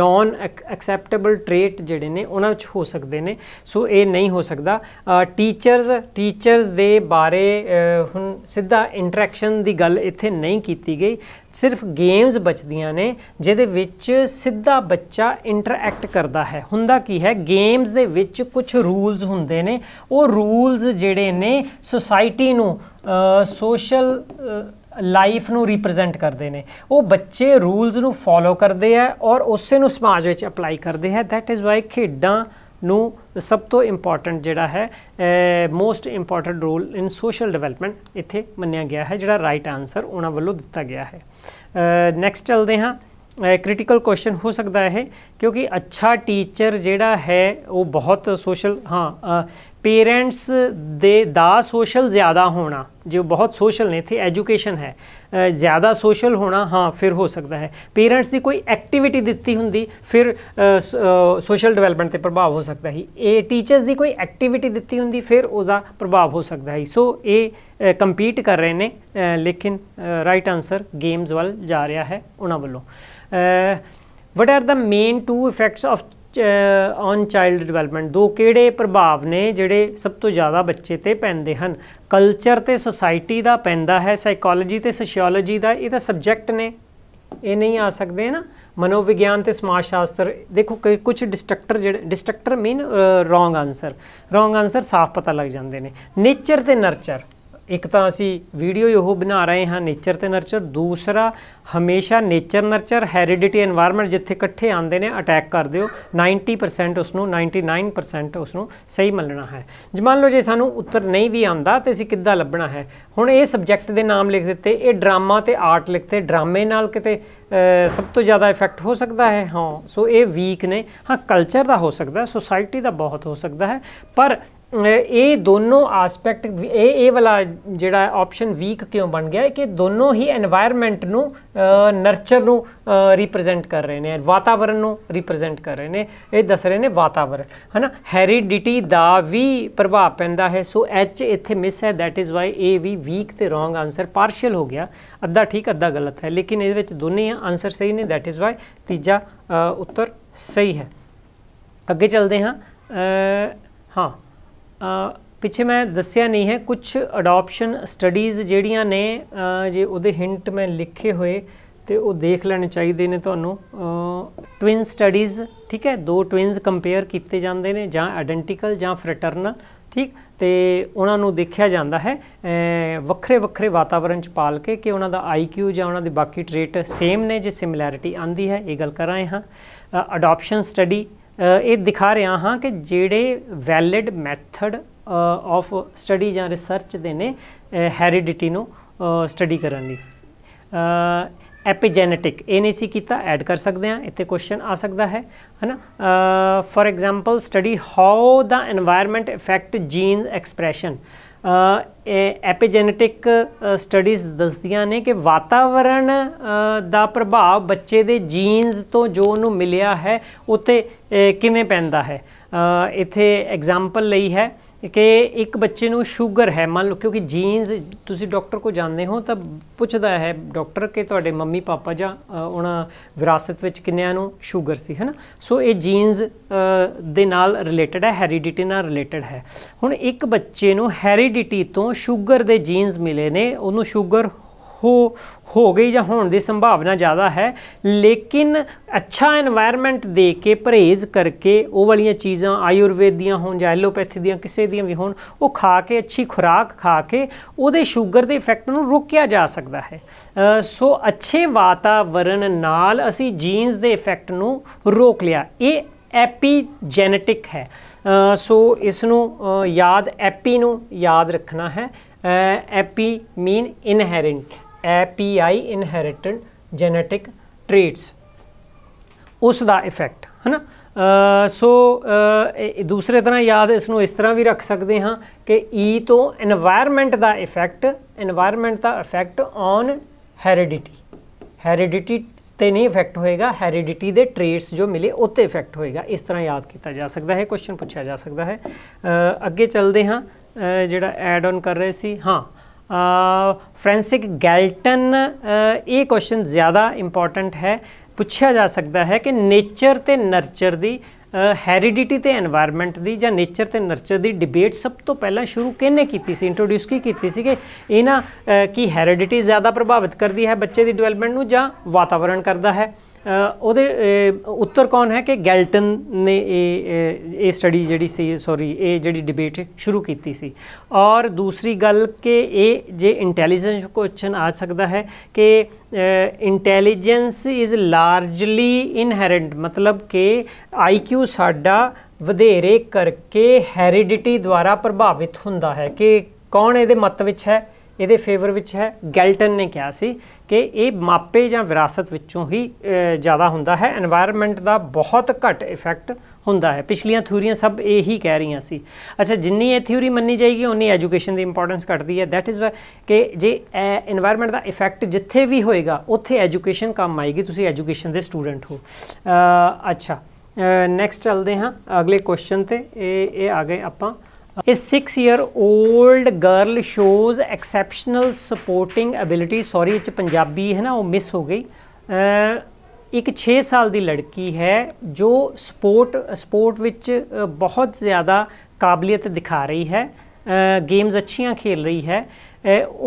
ਨਾਨ ਐਕਸੈਪਟੇਬਲ ਟ੍ਰੇਟ ਜਿਹੜੇ ਨੇ ਉਹਨਾਂ ਵਿੱਚ ਹੋ ਸਕਦੇ ਨੇ ਸੋ ਇਹ ਨਹੀਂ ਹੋ ਸਕਦਾ ਟੀਚਰਸ ਟੀਚਰਸ ਦੇ ਬਾਰੇ ਹੁਣ ਸਿੱਧਾ ਇੰਟਰੈਕਸ਼ਨ ਦੀ ਗੱਲ ਇੱਥੇ ਨਹੀਂ ਕੀਤੀ ਗਈ ਸਿਰਫ ਗੇਮਸ ਬਚਦੀਆਂ ਨੇ ਜਿਹਦੇ ਵਿੱਚ ਸਿੱਧਾ ਬੱਚਾ ਇੰਟਰੈਕਟ ਕਰਦਾ ਹੈ ਹੁੰਦਾ ਕੀ ਹੈ ਗੇਮਸ ਦੇ ਵਿੱਚ ਕੁਝ ਰੂਲਸ ਹੁੰਦੇ ਨੇ ਉਹ ਰੂਲਸ ਜਿਹੜੇ ਨੇ ਸੋਸਾਇਟੀ ਨੂੰ ਸੋਸ਼ਲ ਲਾਈਫ ਨੂੰ ਰਿਪਰੈਜ਼ੈਂਟ ਕਰਦੇ ਨੇ ਉਹ ਬੱਚੇ ਰੂਲਸ ਨੂੰ ਫੋਲੋ ਕਰਦੇ ਆ ਔਰ ਉਸੇ ਨੂੰ ਸਮਾਜ ਵਿੱਚ ਅਪਲਾਈ ਕਰਦੇ ਹੈ ਥੈਟ ਇਜ਼ ਵਾਈ ਖੇਡਾਂ ਨੂੰ ਸਭ ਤੋਂ ਇੰਪੋਰਟੈਂਟ ਜਿਹੜਾ ਹੈ most important role in social development ਇੱਥੇ ਮੰਨਿਆ ਗਿਆ ਹੈ ਜਿਹੜਾ ਰਾਈਟ ਆਨਸਰ ਉਹਨਾਂ ਵੱਲੋਂ ਦਿੱਤਾ ਗਿਆ ਹੈ ਨੈਕਸਟ ਚੱਲਦੇ ਹਾਂ ਕ੍ਰਿਟੀਕਲ ਕੁਐਸਚਨ ਹੋ ਸਕਦਾ ਹੈ ਕਿਉਂਕਿ ਅੱਛਾ ਟੀਚਰ ਜਿਹੜਾ ਹੈ ਉਹ ਬਹੁਤ ਸੋਸ਼ਲ ਹਾਂ ਪੇਰੈਂਟਸ ਦੇ ਦਾ ਸੋਸ਼ਲ ਜ਼ਿਆਦਾ ਹੋਣਾ ਜੋ ਬਹੁਤ ਸੋਸ਼ਲ ਨੇ ਇਥੇ ਐਜੂਕੇਸ਼ਨ ਹੈ ਜ਼ਿਆਦਾ ਸੋਸ਼ਲ ਹੋਣਾ ਹਾਂ ਫਿਰ ਹੋ ਸਕਦਾ ਹੈ ਪੇਰੈਂਟਸ ਦੀ ਕੋਈ ਐਕਟੀਵਿਟੀ ਦਿੱਤੀ ਹੁੰਦੀ ਫਿਰ ਸੋਸ਼ਲ ਡਿਵੈਲਪਮੈਂਟ ਤੇ ਪ੍ਰਭਾਵ ਹੋ ਸਕਦਾ ਹੈ ਇਹ ਟੀਚਰਸ ਦੀ ਕੋਈ ਐਕਟੀਵਿਟੀ ਦਿੱਤੀ ਹੁੰਦੀ ਫਿਰ ਉਹਦਾ ਪ੍ਰਭਾਵ ਹੋ ਸਕਦਾ ਹੈ ਸੋ ਇਹ ਕੰਪੀਟ ਕਰ ਰਹੇ ਨੇ ਲੇਕਿਨ ਰਾਈਟ ਆਨਸਰ ਗੇਮਸ ਵੱਲ ਜਾ ਰਿਹਾ ਹੈ ਉਹਨਾਂ ਵੱਲੋਂ what are the main two effects of on child development ਦੋ ਕਿਹੜੇ ਪ੍ਰਭਾਵ ਨੇ ਜਿਹੜੇ ਸਭ ਤੋਂ ਜ਼ਿਆਦਾ ਬੱਚੇ ਤੇ ਪੈਂਦੇ ਹਨ ਕਲਚਰ ਤੇ ਸੋਸਾਇਟੀ ਦਾ ਪੈਂਦਾ ਹੈ ਸਾਈਕੋਲੋਜੀ ਤੇ ਸੋਸ਼ੀਓਲੋਜੀ ਦਾ ਇਹ ਤਾਂ ਸਬਜੈਕਟ ਨੇ ਇਹ ਨਹੀਂ ਆ ਸਕਦੇ ਨਾ ਮਨੋਵਿਗਿਆਨ ਤੇ ਸਮਾਜ ਸ਼ਾਸਤਰ ਦੇਖੋ ਕਿ ਕੁਝ ਡਿਸਟਰਕਟਰ ਜਿਹੜੇ distractor mean wrong answer wrong answer ਸਾਫ਼ ਪਤਾ ਲੱਗ ਜਾਂਦੇ ਨੇ ਨੇਚਰ ਤੇ ਨਰਚਰ ਇੱਕ ਤਾਂ ਅਸੀਂ ਵੀਡੀਓ ਹੀ ਉਹ ਬਣਾ ਰਹੇ ਹਾਂ ਨੇਚਰ ਤੇ ਨਰਚਰ ਦੂਸਰਾ ਹਮੇਸ਼ਾ ਨੇਚਰ ਨਰਚਰ ਹੈਰੀਡਿਟੀ এনवायरमेंट ਜਿੱਥੇ ਇਕੱਠੇ ਆਉਂਦੇ ਨੇ ਅਟੈਕ ਕਰਦੇ ਹੋ 90% ਉਸ ਨੂੰ 99% ਉਸ ਨੂੰ ਸਹੀ ਮੰਨਣਾ ਹੈ ਜੇ ਮੰਨ ਲਓ ਜੇ ਸਾਨੂੰ ਉੱਤਰ ਨਹੀਂ ਵੀ ਆਉਂਦਾ ਤੇ ਅਸੀਂ ਕਿੱਦਾਂ ਲੱਭਣਾ ਹੈ ਹੁਣ ਇਹ ਸਬਜੈਕਟ ਦੇ ਨਾਮ ਲਿਖ ਦਿੱਤੇ ਇਹ ਡਰਾਮਾ ਤੇ ਆਰਟ ਲਿਖਤੇ ਡਰਾਮੇ ਨਾਲ ਕਿਤੇ ਸਭ ਤੋਂ ਜ਼ਿਆਦਾ ਇਫੈਕਟ ਹੋ ਸਕਦਾ ਹੈ ਹਾਂ ਸੋ ਇਹ ਵੀਕ ਨੇ ਹਾਂ ਕਲਚਰ ਦਾ ਹੋ ਸਕਦਾ ਸੋਸਾਇਟੀ ਦਾ ਬਹੁਤ ਹੋ ਸਕਦਾ ਹੈ ਪਰ ਇਹ ਦੋਨੋਂ ਐਸਪੈਕਟ ਇਹ ਇਹ ਵਾਲਾ ਜਿਹੜਾ ਆਪਸ਼ਨ ਵੀਕ ਕਿਉਂ ਬਣ ਗਿਆ ਕਿ ਦੋਨੋਂ ਹੀ এনवायरमेंट ਨੂੰ ਨਰਚਰ ਨੂੰ ਰਿਪਰੈਜ਼ੈਂਟ ਕਰ ਰਹੇ ਨੇ ਵਾਤਾਵਰਣ ਨੂੰ ਰਿਪਰੈਜ਼ੈਂਟ ਕਰ ਰਹੇ ਨੇ ਇਹ ਦੱਸ ਰਹੇ ਨੇ ਵਾਤਾਵਰਣ ਹਨਾ ਹੈਰੀਡਿਟੀ ਦਾ ਵੀ ਪ੍ਰਭਾਵ ਪੈਂਦਾ ਹੈ ਸੋ ਐਚ ਇੱਥੇ ਮਿਸ ਹੈ ਥੈਟ ਇਜ਼ ਵਾਈ ਏ ਵੀ ਵੀਕ ਤੇ ਰੋਂਗ ਆਨਸਰ ਪਾਰਸ਼ੀਅਲ ਹੋ ਗਿਆ ਅੱਧਾ ਠੀਕ ਅੱਧਾ ਗਲਤ ਹੈ ਲੇਕਿਨ ਇਹਦੇ ਵਿੱਚ ਦੋਨੇ ਆਨਸਰ ਸਹੀ ਨੇ ਥੈਟ ਇਜ਼ ਵਾਈ ਤੀਜਾ ਉੱਤਰ ਸਹੀ ਹੈ ਅੱਗੇ ਚੱਲਦੇ ਹਾਂ ਹਾਂ ਪਿੱਛੇ ਮੈਂ ਦੱਸਿਆ ਨਹੀਂ ਹੈ ਕੁਝ ਅਡਾਪਸ਼ਨ ਸਟੱਡੀਜ਼ ਜਿਹੜੀਆਂ ਨੇ ਜੇ ਉਹਦੇ ਹਿੰਟ ਮੈਂ ਲਿਖੇ ਹੋਏ ਤੇ ਉਹ ਦੇਖ ਲੈਣੇ ਚਾਹੀਦੇ ਨੇ ਤੁਹਾਨੂੰ ਟਵਿਨ ਸਟੱਡੀਜ਼ ਠੀਕ ਹੈ ਦੋ ਟਵਿਨਸ ਕੰਪੇਅਰ ਕੀਤੇ ਜਾਂਦੇ ਨੇ ਜਾਂ ਆਇਡੈਂਟੀਕਲ ਜਾਂ ਫ੍ਰੈਟਰਨਲ ਠੀਕ ਤੇ ਉਹਨਾਂ ਨੂੰ ਦੇਖਿਆ ਜਾਂਦਾ ਹੈ ਵੱਖਰੇ ਵੱਖਰੇ ਵਾਤਾਵਰਣ ਚ ਪਾਲ ਕੇ ਕਿ ਉਹਨਾਂ ਦਾ ਆਈਕਿਊ ਜਾਂ ਉਹਨਾਂ ਦੇ ਬਾਕੀ ਟ੍ਰੇਟ ਸੇਮ ਨੇ ਜੇ ਸਿਮਿਲੈਰਿਟੀ ਆਂਦੀ ਹੈ ਇਹ ਗੱਲ ਕਰ ਰਹੇ ਹਾਂ ਅਡਾਪਸ਼ਨ ਸਟੱਡੀ ਇਹ ਦਿਖਾ ਰਿਹਾ ਹਾਂ ਕਿ ਜਿਹੜੇ ਵੈਲਿਡ ਮੈਥਡ ਆਫ ਸਟੱਡੀ ਜਾਂ ਰਿਸਰਚ ਦੇ ਨੇ ਹੈਰੀਡਿਟੀ ਨੂੰ ਸਟੱਡੀ ਕਰਨ ਲਈ ਐਪੀਜੈਨੇਟਿਕ ਇਹ ਸੀ ਕੀਤਾ ਐਡ ਕਰ ਸਕਦੇ ਆ ਇੱਥੇ ਕੁਐਸਚਨ ਆ ਸਕਦਾ ਹੈ ਹਨਾ for example study how the environment effect gene expression epigenetic studies ਦੱਸਦੀਆਂ ਨੇ ਕਿ ਵਾਤਾਵਰਣ ਦਾ ਪ੍ਰਭਾਵ ਬੱਚੇ ਦੇ ਜੀਨਸ ਤੋਂ ਜੋ ਉਹਨੂੰ ਮਿਲਿਆ ਹੈ ਉਤੇ ਕਿਵੇਂ ਪੈਂਦਾ ਹੈ ਇੱਥੇ ਐਗਜ਼ਾਮਪਲ ਲਈ ਹੈ ਕਿ ਇੱਕ ਬੱਚੇ ਨੂੰ ਸ਼ੂਗਰ ਹੈ ਮੰਨ ਲਓ ਕਿਉਂਕਿ ਜੀਨਸ ਤੁਸੀਂ ਡਾਕਟਰ ਕੋ ਜਾਣਦੇ ਹੋ ਤਾਂ ਪੁੱਛਦਾ ਹੈ ਡਾਕਟਰ ਕਿ ਤੁਹਾਡੇ ਮੰਮੀ ਪਾਪਾ ਜਾਂ ਉਹਨਾਂ ਵਿਰਾਸਤ ਵਿੱਚ ਕਿੰਨਿਆਂ ਨੂੰ ਸ਼ੂਗਰ ਸੀ ਹੈਨਾ ਸੋ ਇਹ ਜੀਨਸ ਦੇ ਨਾਲ ਰਿਲੇਟਡ ਹੈ ਹੈਰੀਡਿਟੀ ਨਾਲ ਰਿਲੇਟਡ ਹੈ ਹੁਣ ਇੱਕ ਬੱਚੇ ਨੂੰ ਹੈਰੀਡਿਟੀ ਤੋਂ ਸ਼ੂਗਰ ਦੇ ਜੀਨਸ ਮਿਲੇ ਨੇ ਉਹਨੂੰ ਸ਼ੂਗਰ ਹੋ ਹੋ ਗਈ ਜਾਂ ਹੋਣ ਦੀ ਸੰਭਾਵਨਾ ਜ਼ਿਆਦਾ ਹੈ ਲੇਕਿਨ ਅੱਛਾ এনवायरमेंट ਦੇ ਕੇ ਪਰਹੇਜ਼ ਕਰਕੇ ਉਹ ਵਾਲੀਆਂ ਚੀਜ਼ਾਂ ਆਯੁਰਵੇਦ ਦੀਆਂ ਹੋਣ ਜਾਂ ਐਲੋਪੈਥੀ ਦੀਆਂ ਕਿਸੇ ਦੀਆਂ ਵੀ ਹੋਣ ਉਹ ਖਾ ਕੇ ਅੱਛੀ ਖੁਰਾਕ ਖਾ ਕੇ ਉਹਦੇ ਸ਼ੂਗਰ ਦੇ ਇਫੈਕਟ ਨੂੰ ਰੋਕਿਆ ਜਾ ਸਕਦਾ ਹੈ ਸੋ ਅੱਛੇ ਵਾਤਾਵਰਣ ਨਾਲ ਅਸੀਂ ਜੀਨਸ ਦੇ ਇਫੈਕਟ ਨੂੰ ਰੋਕ ਲਿਆ ਇਹ ਐਪੀਜੈਨੇਟਿਕ ਹੈ ਸੋ ਇਸ ਨੂੰ ਯਾਦ ਐਪੀ ਨੂੰ ਯਾਦ ਰੱਖਣਾ ਹੈ ਐਪੀ ਮੀਨ ਇਨਹੈਰੈਂਟ API inherited genetic traits ਉਸ ਦਾ ਇਫੈਕਟ ਹਨਾ ਸੋ ਦੂਸਰੇ ਤਰ੍ਹਾਂ ਯਾਦ ਇਸ ਨੂੰ ਇਸ ਤਰ੍ਹਾਂ ਵੀ ਰੱਖ ਸਕਦੇ ਹਾਂ ਕਿ E ਤੋਂ এনवायरमेंट ਦਾ ਇਫੈਕਟ এনवायरमेंट ਦਾ ਇਫੈਕਟ ਔਨ ਹੈਰੀਡਿਟੀ ਹੈਰੀਡਿਟੀ ਤੇ ਨਹੀਂ ਇਫੈਕਟ ਹੋਏਗਾ ਹੈਰੀਡਿਟੀ ਦੇ ਟ੍ਰੇਟਸ ਜੋ ਮਿਲੇ ਉੱਤੇ ਇਫੈਕਟ ਹੋਏਗਾ ਇਸ ਤਰ੍ਹਾਂ ਯਾਦ ਕੀਤਾ ਜਾ ਸਕਦਾ ਹੈ ਕੁਐਸਚਨ ਪੁੱਛਿਆ ਜਾ ਸਕਦਾ ਹੈ ਅੱਗੇ ਚੱਲਦੇ ਹਾਂ ਜਿਹੜਾ ਐਡ ਔਨ ਕਰ ਰਹੇ ਸੀ ਹਾਂ ਫ੍ਰੈਂਸਿਕ ਗੈਲਟਨ ਇਹ ਕੁਐਸਚਨ ਜ਼ਿਆਦਾ ਇੰਪੋਰਟੈਂਟ ਹੈ ਪੁੱਛਿਆ ਜਾ ਸਕਦਾ ਹੈ ਕਿ ਨੇਚਰ ਤੇ ਨਰਚਰ ਦੀ ਹੈਰੀਡਿਟੀ ਤੇ এনवायरमेंट ਦੀ ਜਾਂ ਨੇਚਰ ਤੇ ਨਰਚਰ ਦੀ ਡਿਬੇਟ ਸਭ ਤੋਂ ਪਹਿਲਾਂ ਸ਼ੁਰੂ ਕਿਹਨੇ ਕੀਤੀ ਸੀ ਇੰਟਰੋਡਿਊਸ ਕੀ ਕੀਤੀ ਸੀ ਕਿ ਇਹਨਾਂ ਕੀ ਹੈਰੀਡਿਟੀ ਜ਼ਿਆਦਾ ਪ੍ਰਭਾਵਿਤ ਕਰਦੀ ਹੈ ਬੱਚੇ ਦੀ ਡਿਵੈਲਪਮੈਂਟ ਨੂੰ ਜਾਂ ਵਾਤਾਵਰਣ ਕਰਦਾ ਹੈ ਉਹਦੇ ਉੱਤਰ ਕੌਣ ਹੈ ਕਿ ਗੈਲਟਨ ਨੇ ਇਹ ਇਹ ਸਟੱਡੀ ਜਿਹੜੀ ਸੀ ਸੌਰੀ ਇਹ ਜਿਹੜੀ ਡਿਬੇਟ ਸ਼ੁਰੂ ਕੀਤੀ ਸੀ ਔਰ ਦੂਸਰੀ ਗੱਲ ਕਿ ਇਹ ਜੇ ਇੰਟੈਲੀਜੈਂਸ ਕੁਐਸਚਨ ਆ ਸਕਦਾ ਹੈ ਕਿ ਇੰਟੈਲੀਜੈਂਸ ਇਜ਼ ਲਾਰਜਲੀ ਇਨਹੈਰੈਂਟ ਮਤਲਬ ਕਿ ਆਈਕਿਊ ਸਾਡਾ ਵਧੇਰੇ ਕਰਕੇ ਹੈਰੀਡਿਟੀ ਦੁਆਰਾ ਪ੍ਰਭਾਵਿਤ ਹੁੰਦਾ ਹੈ ਕਿ ਕੌਣ ਇਹਦੇ ਮਤ ਵਿੱਚ ਹੈ ਇਹਦੇ ਫੇਵਰ ਵਿੱਚ ਹੈ ਗੈਲਟਨ ਨੇ ਕਿਹਾ ਸੀ ਕਿ ਇਹ ਮਾਪੇ ਜਾਂ ਵਿਰਾਸਤ ਵਿੱਚੋਂ ਹੀ ਜ਼ਿਆਦਾ ਹੁੰਦਾ ਹੈ এনवायरमेंट ਦਾ ਬਹੁਤ ਘੱਟ ਇਫੈਕਟ ਹੁੰਦਾ ਹੈ ਪਿਛਲੀਆਂ ਥਿਊਰੀਆਂ ਸਭ ਇਹੀ ਕਹਿ ਰਹੀਆਂ ਸੀ ਅੱਛਾ ਜਿੰਨੀ ਇਹ ਥਿਊਰੀ ਮੰਨੀ ਜਾਏਗੀ ਉਨੀ ਐਜੂਕੇਸ਼ਨ ਦੀ ਇੰਪੋਰਟੈਂਸ ਘਟਦੀ ਹੈ ਥੈਟ ਇਜ਼ ਵਾਈ ਕਿ ਜੇ এনवायरमेंट ਦਾ ਇਫੈਕਟ ਜਿੱਥੇ ਵੀ ਹੋਏਗਾ ਉੱਥੇ ਐਜੂਕੇਸ਼ਨ ਕੰਮ ਆਏਗੀ ਤੁਸੀਂ ਐਜੂਕੇਸ਼ਨ ਦੇ ਸਟੂਡੈਂਟ ਹੋ ਅੱਛਾ ਨੈਕਸਟ ਚੱਲਦੇ ਹਾਂ ਅਗਲੇ ਕੁਐਸਚਨ ਤੇ ਇਹ ਇਹ ਆ ਗਏ ਆਪਾਂ A 6 year old girl shows exceptional sporting ability. Sorry ਇਹ ਪੰਜਾਬੀ ਹੈ ਨਾ ਉਹ ਮਿਸ ਹੋ ਗਈ ਇੱਕ 6 ਸਾਲ ਦੀ ਲੜਕੀ ਹੈ ਜੋ ਸਪੋਰਟ ਸਪੋਰਟ ਵਿੱਚ ਬਹੁਤ ਜ਼ਿਆਦਾ ਕਾਬਲੀਅਤ ਦਿਖਾ ਰਹੀ ਹੈ ਗੇਮਸ ਅੱਛੀਆਂ ਖੇਲ ਰਹੀ ਹੈ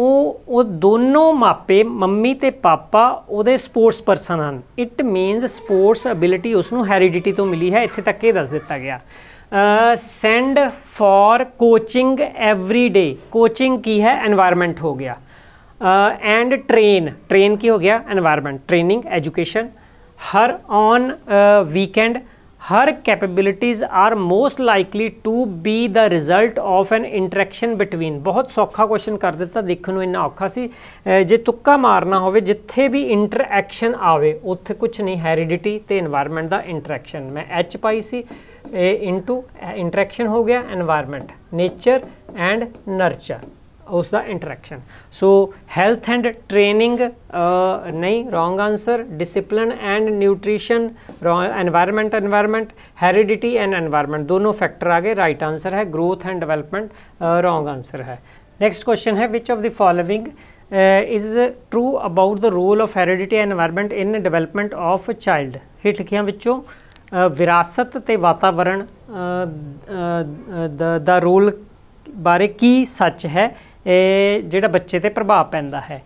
ਉਹ ਉਹ ਦੋਨੋਂ ਮਾਪੇ ਮੰਮੀ ਤੇ ਪਾਪਾ ਉਹਦੇ ਸਪੋਰਟਸ ਪਰਸਨ ਹਨ ਇਟ ਮੀਨਸ ਸਪੋਰਟਸ ਐਬਿਲਿਟੀ ਉਸ ਨੂੰ ਹੈਰੀਡਿਟੀ ਤੋਂ ਮਿਲੀ ਹੈ ਇੱਥੇ ਤੱਕ ਇਹ ਦੱਸ ਦਿੱਤਾ ਗਿਆ send for coaching every day coaching की है एनवायरनमेंट हो गया एंड ट्रेन ट्रेन की हो गया एनवायरनमेंट ट्रेनिंग एजुकेशन हर ऑन वीकेंड हर capabilities are most likely to be the result of an interaction between ਬਹੁਤ ਸੌਖਾ ਕੁਐਸਚਨ ਕਰ ਦਿੱਤਾ ਦੇਖਣ ਨੂੰ ਇੰਨਾ ਔਖਾ ਸੀ ਜੇ ਤੁੱਕਾ ਮਾਰਨਾ ਹੋਵੇ ਜਿੱਥੇ ਵੀ ਇੰਟਰੈਕਸ਼ਨ ਆਵੇ ਉੱਥੇ ਕੁਝ ਨਹੀਂ ਹੈਰੀਡਿਟੀ ਤੇ এনवायरमेंट ਦਾ ਇੰਟਰੈਕਸ਼ਨ ਮੈਂ ਐਚ ਪਾਈ ਸੀ ए इंटू इंट्रैक्शन हो गया एनवायरमेंट नेचर एंड नर्चर उसका the so health and training नहीं wrong answer discipline and nutrition environment environment heredity and environment दोनों फैक्टर आ गए राइट आंसर है growth and development wrong answer है नेक्स्ट क्वेश्चन है which of the following is true about the role of heredity environment in development of child hit लिखिया बच्चों ਵਿਰਾਸਤ ਤੇ ਵਾਤਾਵਰਣ ਦਾ ਰੋਲ ਬਾਰੇ ਕੀ ਸੱਚ ਹੈ ਜਿਹੜਾ ਬੱਚੇ ਤੇ ਪ੍ਰਭਾਵ ਪੈਂਦਾ ਹੈ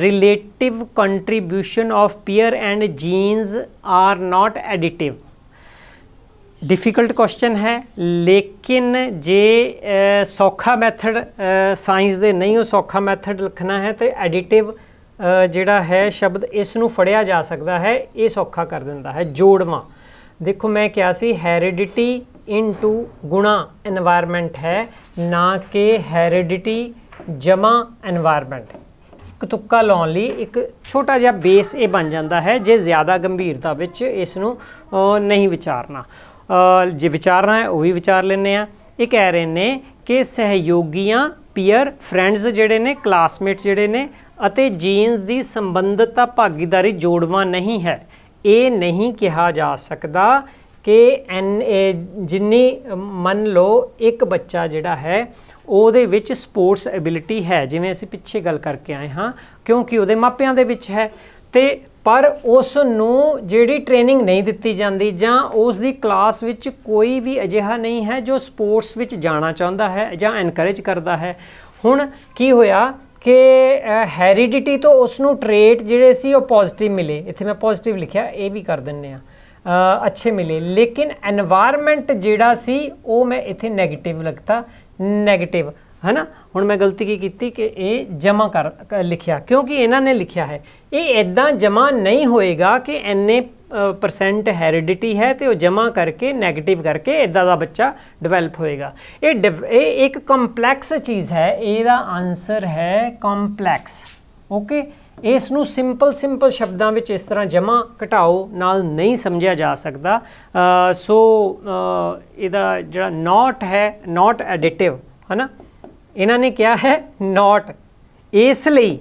relative contribution of peer and genes are not additive difficult question ਹੈ ਲੇਕਿਨ ਜੇ ਸੌਖਾ ਮੈਥਡ ਸਾਇੰਸ ਦੇ ਨਹੀਂ ਉਹ ਸੌਖਾ ਮੈਥਡ ਲਿਖਣਾ ਹੈ ਤੇ ਐਡੀਟਿਵ ਜਿਹੜਾ ਹੈ ਸ਼ਬਦ ਇਸ ਨੂੰ ਫੜਿਆ ਜਾ ਸਕਦਾ ਹੈ ਇਹ ਸੌਖਾ ਕਰ ਦਿੰਦਾ ਹੈ ਜੋੜਵਾ ਦੇਖੋ ਮੈਂ ਕਿਹਾ ਸੀ ਹੈਰੀਡਿਟੀ ਇਨਟੂ ਗੁਣਾ এনवायरमेंट ਹੈ ਨਾ ਕਿ ਹੈਰੀਡਿਟੀ ਜਮਾ এনवायरमेंट ਇੱਕ ਤੁੱਕਾ ਲਾਉਣ ਲਈ ਇੱਕ ਛੋਟਾ ਜਿਹਾ ਬੇਸ ਇਹ ਬਣ ਜਾਂਦਾ ਹੈ ਜੇ ਜ਼ਿਆਦਾ ਗੰਭੀਰਤਾ ਵਿੱਚ ਇਸ ਨੂੰ ਨਹੀਂ ਵਿਚਾਰਨਾ ਜੇ ਵਿਚਾਰਨਾ ਹੈ ਉਹ ਵੀ ਵਿਚਾਰ ਲੈਣੇ ਆ ਇਹ ਕਹਿ ਰਹੇ ਨੇ ਕਿ ਸਹਿਯੋਗੀਆਂ ਪੀਅਰ ਫਰੈਂਡਸ ਜਿਹੜੇ ਨੇ ਕਲਾਸਮੇਟ ਜਿਹੜੇ ਨੇ ਅਤੇ ਜੀਨਸ ਦੀ ਸੰਬੰਧਤਾ ਭਾਗੀਦਾਰੀ ਜੋੜਵਾ ਨਹੀਂ ਹੈ ਇਹ ਨਹੀਂ ਕਿਹਾ ਜਾ ਸਕਦਾ ਕਿ ਐਨ ਜਿੰਨੀ ਮੰਨ ਲਓ ਇੱਕ ਬੱਚਾ ਜਿਹੜਾ ਹੈ ਉਹਦੇ ਵਿੱਚ ਸਪੋਰਟਸ ਐਬਿਲਿਟੀ ਹੈ ਜਿਵੇਂ ਅਸੀਂ ਪਿੱਛੇ ਗੱਲ ਕਰਕੇ ਆਏ ਹਾਂ ਕਿਉਂਕਿ ਉਹਦੇ ਮਾਪਿਆਂ ਦੇ ਵਿੱਚ ਹੈ ਤੇ ਪਰ ਉਸ ਨੂੰ ਜਿਹੜੀ ਟ੍ਰੇਨਿੰਗ ਨਹੀਂ ਦਿੱਤੀ ਜਾਂਦੀ ਜਾਂ ਉਸ ਦੀ ਕਲਾਸ ਵਿੱਚ ਕੋਈ ਵੀ ਅਜਿਹਾ ਨਹੀਂ ਹੈ ਜੋ ਸਪੋਰਟਸ ਵਿੱਚ ਜਾਣਾ ਚਾਹੁੰਦਾ ਹੈ ਜਾਂ ਐਨਕਰੇਜ ਕਰਦਾ ਹੈ ਹੁਣ ਕੀ ਹੋਇਆ ਕਿ ਹੈਰੀਡਿਟੀ ਤੋਂ ਉਸ ਨੂੰ ਟ੍ਰੇਟ ਜਿਹੜੇ ਸੀ ਉਹ ਪੋਜ਼ਿਟਿਵ ਮਿਲੇ ਇੱਥੇ ਮੈਂ ਪੋਜ਼ਿਟਿਵ ਲਿਖਿਆ ਇਹ ਵੀ ਕਰ ਦਿੰਨੇ ਆ ਅੱਛੇ ਮਿਲੇ ਲੇਕਿਨ এনवायरमेंट ਜਿਹੜਾ ਸੀ ਉਹ ਮੈਂ ਇੱਥੇ 네ਗੇਟਿਵ ਲਗਤਾ 네ਗੇਟਿਵ ਹੈਨਾ ਹੁਣ ਮੈਂ ਗਲਤੀ ਕੀ ਕੀਤੀ ਕਿ ਇਹ ਜਮਾ ਕਰ ਲਿਖਿਆ ਕਿਉਂਕਿ ਇਹਨਾਂ ਨੇ ਲਿਖਿਆ ਹੈ ਇਹ ਇਦਾਂ ਜਮਾ ਨਹੀਂ ਹੋਏਗਾ ਕਿ ਐਨੇ ਪਰਸੈਂਟ ਹੈਰੀਡਿਟੀ ਹੈ ਤੇ ਉਹ ਜਮਾ ਕਰਕੇ 네ਗੇਟਿਵ ਕਰਕੇ ਇਦਾਂ ਦਾ ਬੱਚਾ ਡਿਵੈਲਪ ਹੋਏਗਾ ਇਹ ਇਹ ਇੱਕ ਕੰਪਲੈਕਸ ਚੀਜ਼ ਹੈ ਇਹਦਾ ਆਨਸਰ ਹੈ ਕੰਪਲੈਕਸ ਓਕੇ ਇਸ ਨੂੰ ਸਿੰਪਲ ਸਿੰਪਲ ਸ਼ਬਦਾਂ ਵਿੱਚ ਇਸ ਤਰ੍ਹਾਂ ਜਮਾ ਘਟਾਓ ਨਾਲ ਨਹੀਂ ਸਮਝਿਆ ਜਾ ਸਕਦਾ ਸੋ ਇਹਦਾ ਜਿਹੜਾ ਨਾਟ ਹੈ ਨਾਟ ਐਡਿਟਿਵ ਹਨਾ ਇਹਨਾਂ ਨੇ ਕਿਹਾ ਹੈ ਨਾਟ ਇਸ ਲਈ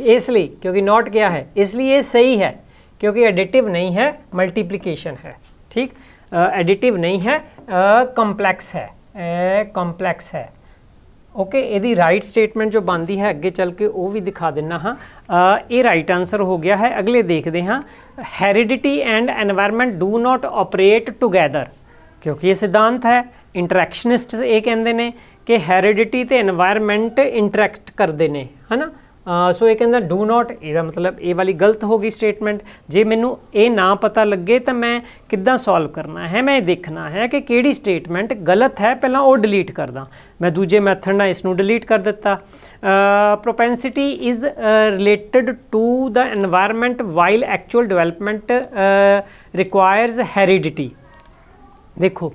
ਇਸ ਲਈ ਕਿਉਂਕਿ ਨਾਟ ਕਿਹਾ ਹੈ ਇਸ ਲਈ ਇਹ ਸਹੀ ਹੈ क्योंकि एडिटिव नहीं है मल्टीप्लिकेशन है ठीक एडिटिव नहीं है ਕੰਪਲੈਕਸ ਹੈ ਕੰਪਲੈਕਸ ਹੈ ਓਕੇ ਇਹਦੀ ਰਾਈਟ ਸਟੇਟਮੈਂਟ ਜੋ ਬੰਦੀ ਹੈ ਅੱਗੇ ਚੱਲ ਕੇ ਉਹ ਵੀ ਦਿਖਾ ਦਿੰਨਾ ਹਾਂ ਇਹ ਰਾਈਟ ਆਨਸਰ ਹੋ ਗਿਆ ਹੈ ਅਗਲੇ ਦੇਖਦੇ ਹਾਂ heredity and environment do not operate together ਕਿਉਂਕਿ ਇਹ ਸਿਧਾਂਤ ਹੈ ਇੰਟਰੈਕਸ਼ਨਿਸਟ ਇਹ ਕਹਿੰਦੇ ਨੇ ਕਿ ਹੈਰੀਡਿਟੀ ਤੇ এনवायरमेंट ਇੰਟਰੈਕਟ ਕਰਦੇ ਨੇ ਹਨਾ ਸੋ ਇਹ ਕਹਿੰਦਾ ਡੂ ਨਾਟ ਇਹਦਾ ਮਤਲਬ ਇਹ ਵਾਲੀ ਗਲਤ ਹੋ ਗਈ ਸਟੇਟਮੈਂਟ ਜੇ ਮੈਨੂੰ ਇਹ ਨਾ ਪਤਾ ਲੱਗੇ ਤਾਂ ਮੈਂ ਕਿੱਦਾਂ ਸੋਲਵ ਕਰਨਾ ਹੈ ਮੈਂ ਇਹ ਦੇਖਣਾ ਹੈ ਕਿ ਕਿਹੜੀ ਸਟੇਟਮੈਂਟ ਗਲਤ ਹੈ ਪਹਿਲਾਂ ਉਹ ਡਿਲੀਟ ਕਰਦਾ ਮੈਂ ਦੂਜੇ ਮੈਥਡ ਨਾਲ ਇਸ ਨੂੰ ਡਿਲੀਟ ਕਰ ਦਿੱਤਾ propensity is related to the environment while actual development requires heredity ਦੇਖੋ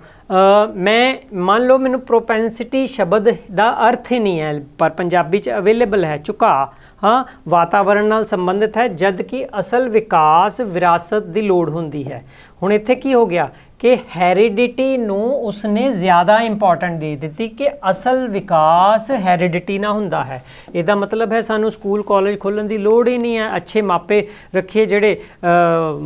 ਮੈਂ ਮੰਨ ਲਓ ਮੈਨੂੰ ਪ੍ਰੋਪੈਂਸਿਟੀ ਸ਼ਬਦ ਦਾ ਅਰਥ ਹੀ ਨਹੀਂ ਹੈ ਪਰ ਪੰਜਾਬੀ ਚ ਅਵੇਲੇਬਲ ਹੈ ਚੁਕਾ ਹਾਂ ਵਾਤਾਵਰਣ ਨਾਲ ਸੰਬੰਧਿਤ ਹੈ ਜਦ ਕਿ ਅਸਲ ਵਿਕਾਸ ਵਿਰਾਸਤ ਦੀ ਲੋੜ ਹੁੰਦੀ ਹੈ ਹੁਣ ਇੱਥੇ ਕੀ ਹੋ ਗਿਆ ਕਿ ਹੈਰੀਡਿਟੀ ਨੂੰ ਉਸਨੇ ਜ਼ਿਆਦਾ ਇੰਪੋਰਟੈਂਟ ਦੇ ਦਿੱਤੀ ਕਿ ਅਸਲ ਵਿਕਾਸ ਹੈਰੀਡਿਟੀ ਨਾਲ ਹੁੰਦਾ ਹੈ ਇਹਦਾ ਮਤਲਬ ਹੈ ਸਾਨੂੰ ਸਕੂਲ ਕਾਲਜ ਖੋਲਣ ਦੀ ਲੋੜ ਹੀ ਨਹੀਂ ਹੈ ਅੱਛੇ ਮਾਪੇ ਰੱਖੇ ਜਿਹੜੇ